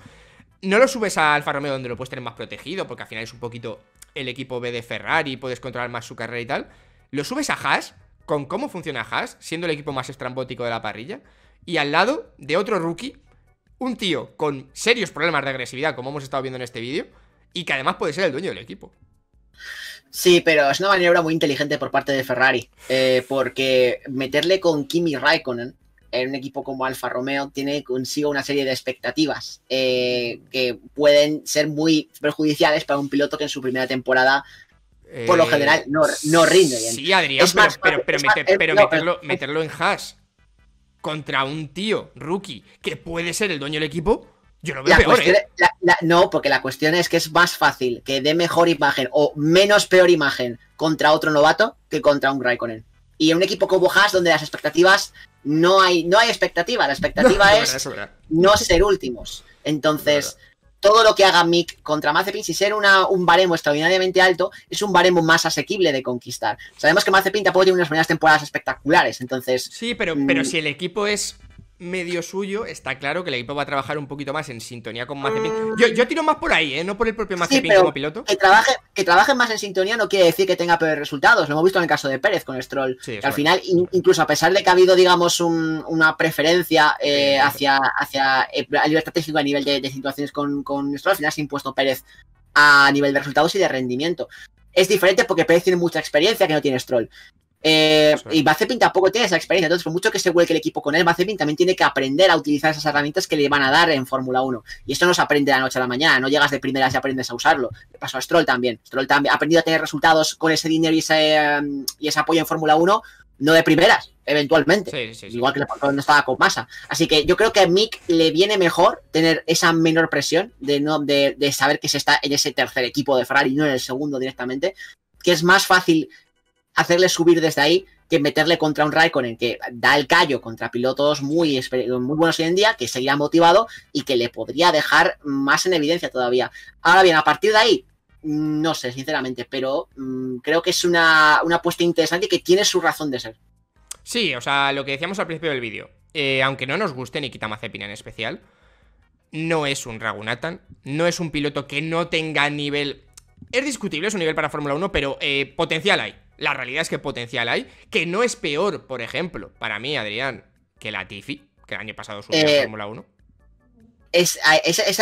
No lo subes a Alfa Romeo donde lo puedes tener más protegido, porque al final es un poquito el equipo B de Ferrari, puedes controlar más su carrera y tal. Lo subes a Haas, con cómo funciona Haas, siendo el equipo más estrambótico de la parrilla, y al lado de otro rookie, un tío con serios problemas de agresividad, como hemos estado viendo en este vídeo, y que además puede ser el dueño del equipo. Sí, pero es una maniobra muy inteligente por parte de Ferrari, eh, porque meterle con Kimi Raikkonen en un equipo como Alfa Romeo tiene consigo una serie de expectativas eh, que pueden ser muy perjudiciales para un piloto que en su primera temporada por lo eh, general no, rinde Sí, Adrián, es pero, más, pero, meterlo, meterlo en hash contra un tío rookie que puede ser el dueño del equipo yo veo ¿eh? no, porque la cuestión es que es más fácil que dé mejor imagen o menos peor imagen contra otro novato que contra un Raikkonen. Y en un equipo como Haas, donde las expectativas no hay, no hay expectativa, la expectativa [LAUGHS] es, no ser últimos. Entonces, todo lo que haga Mick contra Mazepin, si ser un baremo extraordinariamente alto, es un baremo más asequible de conquistar. Sabemos que Mazepin tampoco tiene unas primeras temporadas espectaculares, entonces. Sí, pero, pero mm, si el equipo es medio suyo, está claro que el equipo va a trabajar un poquito más en sintonía con Mazepin. Mm. Yo, tiro más por ahí, ¿eh? no por el propio Mazepin como piloto. Que trabaje, que trabaje más en sintonía no quiere decir que tenga peores resultados. Lo hemos visto en el caso de Pérez con Stroll. al final, incluso a pesar de que ha habido, digamos, una preferencia eh, hacia, hacia el eh, nivel estratégico a nivel de, situaciones con, con Stroll, al final se ha impuesto Pérez a nivel de resultados y de rendimiento es diferente porque Pérez tiene mucha experiencia que no tiene Stroll. Eh, y Bazepin tampoco tiene esa experiencia, entonces por mucho que se vuelque el equipo con él, Bazepin también tiene que aprender a utilizar esas herramientas que le van a dar en Fórmula 1. Y esto no se aprende de la noche a la mañana, no llegas de primeras y aprendes a usarlo. Le pasó a Stroll también. Stroll también ha aprendido a tener resultados con ese dinero y ese, apoyo en Fórmula 1, no de primeras, eventualmente. Igual que cuando estaba con Massa. Así que yo creo que a Mick le viene mejor tener esa menor presión de, no, de, de, saber que se está en ese tercer equipo de Ferrari, no en el segundo directamente. Que es más fácil hacerle subir desde ahí que meterle contra un Raikkonen que da el callo contra pilotos muy, muy buenos hoy en día, que seguirá motivado y que le podría dejar más en evidencia todavía. Ahora bien, a partir de ahí, no sé, sinceramente, pero mm, creo que es una, apuesta interesante y que tiene su razón de ser. Sí, o sea, lo que decíamos al principio del vídeo, eh, aunque no nos guste Nikita Mazepin en especial, no es un Ragunatan, no es un piloto que no tenga nivel... Es discutible su nivel para Fórmula 1, pero eh, potencial hay la realidad es que potencial hay, que no es peor, por ejemplo, para mí, Adrián, que la Tifi, que el año pasado subió a eh, Fórmula 1 es,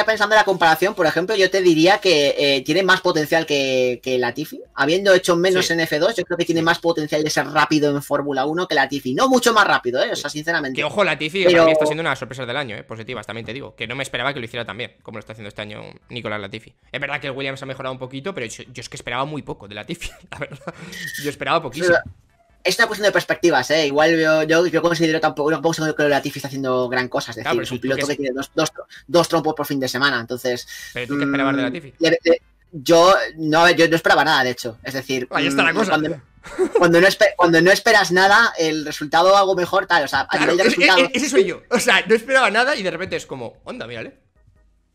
pensando en la comparación, por ejemplo, yo te diría que eh, tiene más potencial que, que Latifi. Habiendo hecho menos en F2, yo creo que tiene más potencial de ser rápido en Fórmula 1 que Latifi. No mucho más rápido, ¿eh? O sea, sinceramente. Que ojo, Latifi Pero... está siendo una sorpresa del año, ¿eh? Positivas, también te digo. Que no me esperaba que lo hiciera tan bien, como lo está haciendo este año Nicolás Latifi. Es verdad que el Williams ha mejorado un poquito, pero yo, es que esperaba muy poco de Latifi, [LAUGHS] la verdad. Yo esperaba poquísimo es una cuestión de perspectivas, ¿eh? Igual yo, yo, yo considero tampoco, no tampoco que Latifi está haciendo gran cosa. Es decir, es un piloto que, tiene dos, dos, dos, trompos por fin de semana. Entonces. ¿Pero tú qué mm, esperabas de Latifi? Eh, eh, yo, no, yo no esperaba nada, de hecho. Es decir. Ahí está la mm, cosa. [LAUGHS] Cuando, no, esperas nada, el resultado algo mejor, tal. O sea, a nivel de resultado. Ese soy yo. O sea, no esperaba nada y de repente es como, onda, mírale. ¿eh?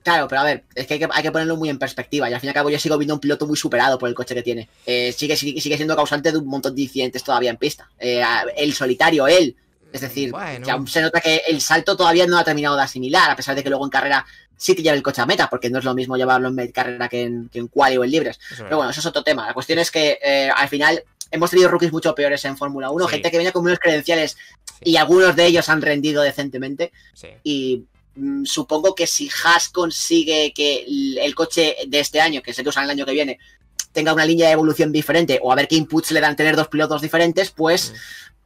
Claro, pero a ver, es que hay, que ponerlo muy en perspectiva. Y al fin y al cabo, yo sigo viendo un piloto muy superado por el coche que tiene. Eh, sigue, sigue, siendo causante de un montón de incidentes todavía en pista. Eh, el solitario, él. Es decir, mm, se nota que el salto todavía no ha terminado de asimilar, a pesar de que luego en carrera sí te el coche a meta, porque no es lo mismo llevarlo en carrera que en, que en o en libres. Pero bueno, eso es otro tema. La cuestión es que eh, al final hemos tenido rookies mucho peores en Fórmula 1, gente que venía con unos credenciales y algunos de ellos han rendido decentemente. Y Mm, supongo que si Haas consigue que el coche de este año, que sé que usan el año que viene, tenga una línea de evolución diferente o a ver qué inputs le dan tener dos pilotos diferentes, pues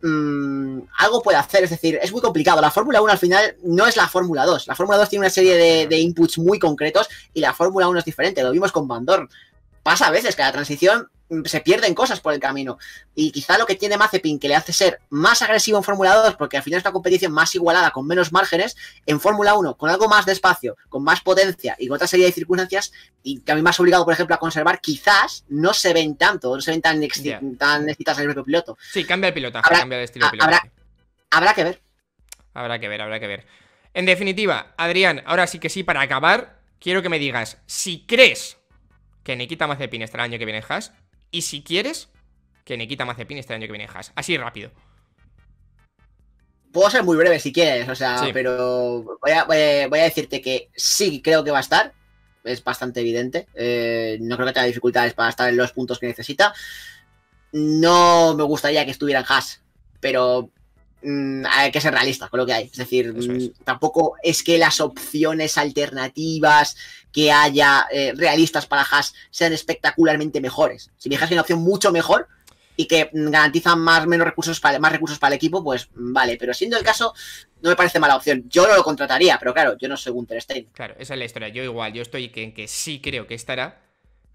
mm, algo puede hacer. Es decir, es muy complicado. La Fórmula 1 al final no es la Fórmula 2. La Fórmula 2 tiene una serie de, de inputs muy concretos y la Fórmula 1 es diferente. Lo vimos con Van pasa a veces que la transición mm, se pierden cosas por el camino. Y quizá lo que tiene Mazepin, que le hace ser más agresivo en Fórmula 2, porque al final es una competición más igualada, con menos márgenes, en Fórmula 1, con algo más de espacio, con más potencia y con otra serie de circunstancias, y que a mí me has obligado, por ejemplo, a conservar, quizás no se ven tanto, no se ven tan, tan el propio piloto. Sí, cambia el piloto, cambia el estilo piloto. habrá que ver. Habrá que ver, habrá que ver. En definitiva, Adrián, ahora sí que sí, para acabar, quiero que me digas, si crees que Nikita Mazepin estará el año que viene has Y si quieres, que Nikita Mazepin esté el año que viene has Así rápido. Puedo ser muy breve si quieres, o sea, pero voy a, decirte que sí creo que va a estar. Es bastante evidente. Eh, no creo que tenga dificultades para estar en los puntos que necesita. No me gustaría que estuviera en Haas, pero Mm, hay que ser realistas con lo que hay. Es decir, mm, tampoco es que las opciones alternativas que haya eh, realistas para Haas sean espectacularmente mejores. Si mi Haas tiene una opción mucho mejor y que mm, garantiza más, menos recursos para, más recursos para el equipo, pues vale. Pero siendo el caso, no me parece mala opción. Yo no lo contrataría, pero claro, yo no soy Gunter Stein. Claro, esa es la historia. Yo igual, yo estoy en que sí creo que estará,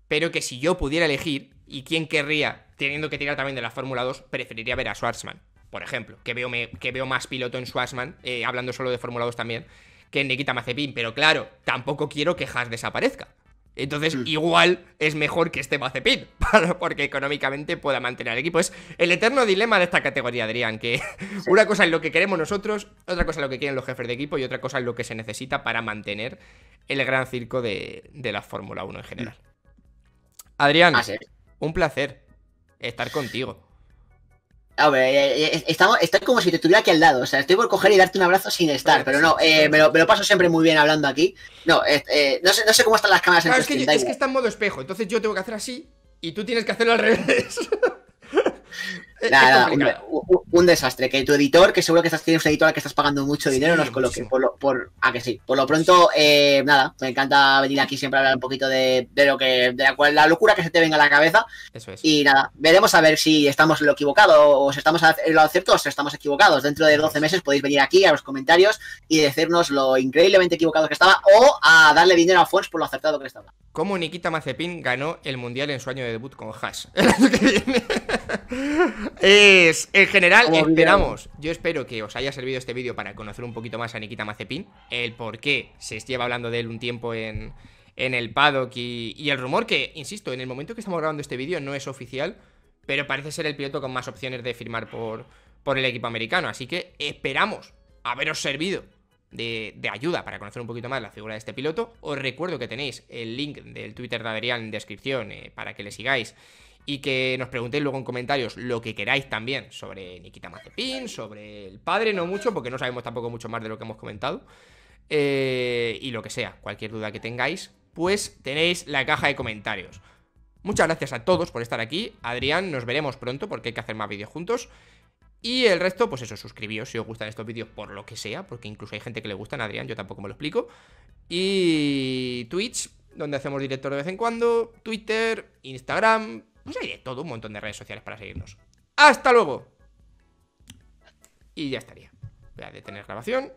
pero que si yo pudiera elegir, y quien querría, teniendo que tirar también de la Fórmula 2, preferiría ver a Schwarzman por ejemplo, que veo, que veo más piloto en Swashman eh, hablando solo de Fórmula 2 también, que en Nikita Mazepin, pero claro, tampoco quiero que Haas desaparezca. Entonces, igual es mejor que esté Mazepin, [LAUGHS] porque económicamente pueda mantener el equipo. Es el eterno dilema de esta categoría, Adrián, que una cosa es lo que queremos nosotros, otra cosa es lo que quieren los jefes de equipo y otra cosa es lo que se necesita para mantener el gran circo de, de la Fórmula 1 en general. Adrián, un placer estar contigo. Hombre, eh, eh, eh, estamos, estoy como si te tuviera aquí al lado. O sea, estoy por coger y darte un abrazo sin estar, pero no, me, lo, paso siempre muy bien hablando aquí. No, no, sé, cómo están las cámaras en es, que es que está en modo espejo, entonces yo tengo que hacer así y tú tienes que hacerlo al revés. [LAUGHS] Eh, nada, un, desastre. Que tu editor, que seguro que estás, un editor al que estás pagando mucho dinero, nos coloque. Por lo, por, a que sí. Por lo pronto, eh, nada, me encanta venir aquí siempre a hablar un poquito de, lo que, de la, la locura que se te venga a la cabeza. Eso es. Y nada, veremos a ver si estamos en lo equivocado, o si estamos en lo cierto, o si estamos equivocados. Dentro de 12 meses podéis venir aquí a los comentarios y decirnos lo increíblemente equivocado que estaba, o a darle dinero a Fons por lo acertado que estaba cómo Nikita Mazepin ganó el mundial en su año de debut con Haas. [LAUGHS] es, en general, esperamos. Yo espero que os haya servido este vídeo para conocer un poquito más a Nikita Mazepin, el por qué se lleva hablando de él un tiempo en, el paddock y, el rumor que, insisto, en el momento que estamos grabando este vídeo no es oficial, pero parece ser el piloto con más opciones de firmar por, por el equipo americano. Así que esperamos haberos servido de, ayuda para conocer un poquito más la figura de este piloto. Os recuerdo que tenéis el link del Twitter de Adrián en descripción eh, para que le sigáis y que nos preguntéis luego en comentarios lo que queráis también sobre Nikita Mazepin, sobre el padre, no mucho, porque no sabemos tampoco mucho más de lo que hemos comentado. Eh, y lo que sea, cualquier duda que tengáis, pues tenéis la caja de comentarios. Muchas gracias a todos por estar aquí. Adrián, nos veremos pronto porque hay que hacer más vídeos juntos. Y el resto, pues eso, suscribíos si os gustan estos vídeos por lo que sea, porque incluso hay gente que le gustan, Adrián, yo tampoco me lo explico. Y Twitch, donde hacemos director de vez en cuando, Twitter, Instagram, pues hay de todo, un montón de redes sociales para seguirnos. ¡Hasta luego! Y ya estaría. Voy a detener grabación.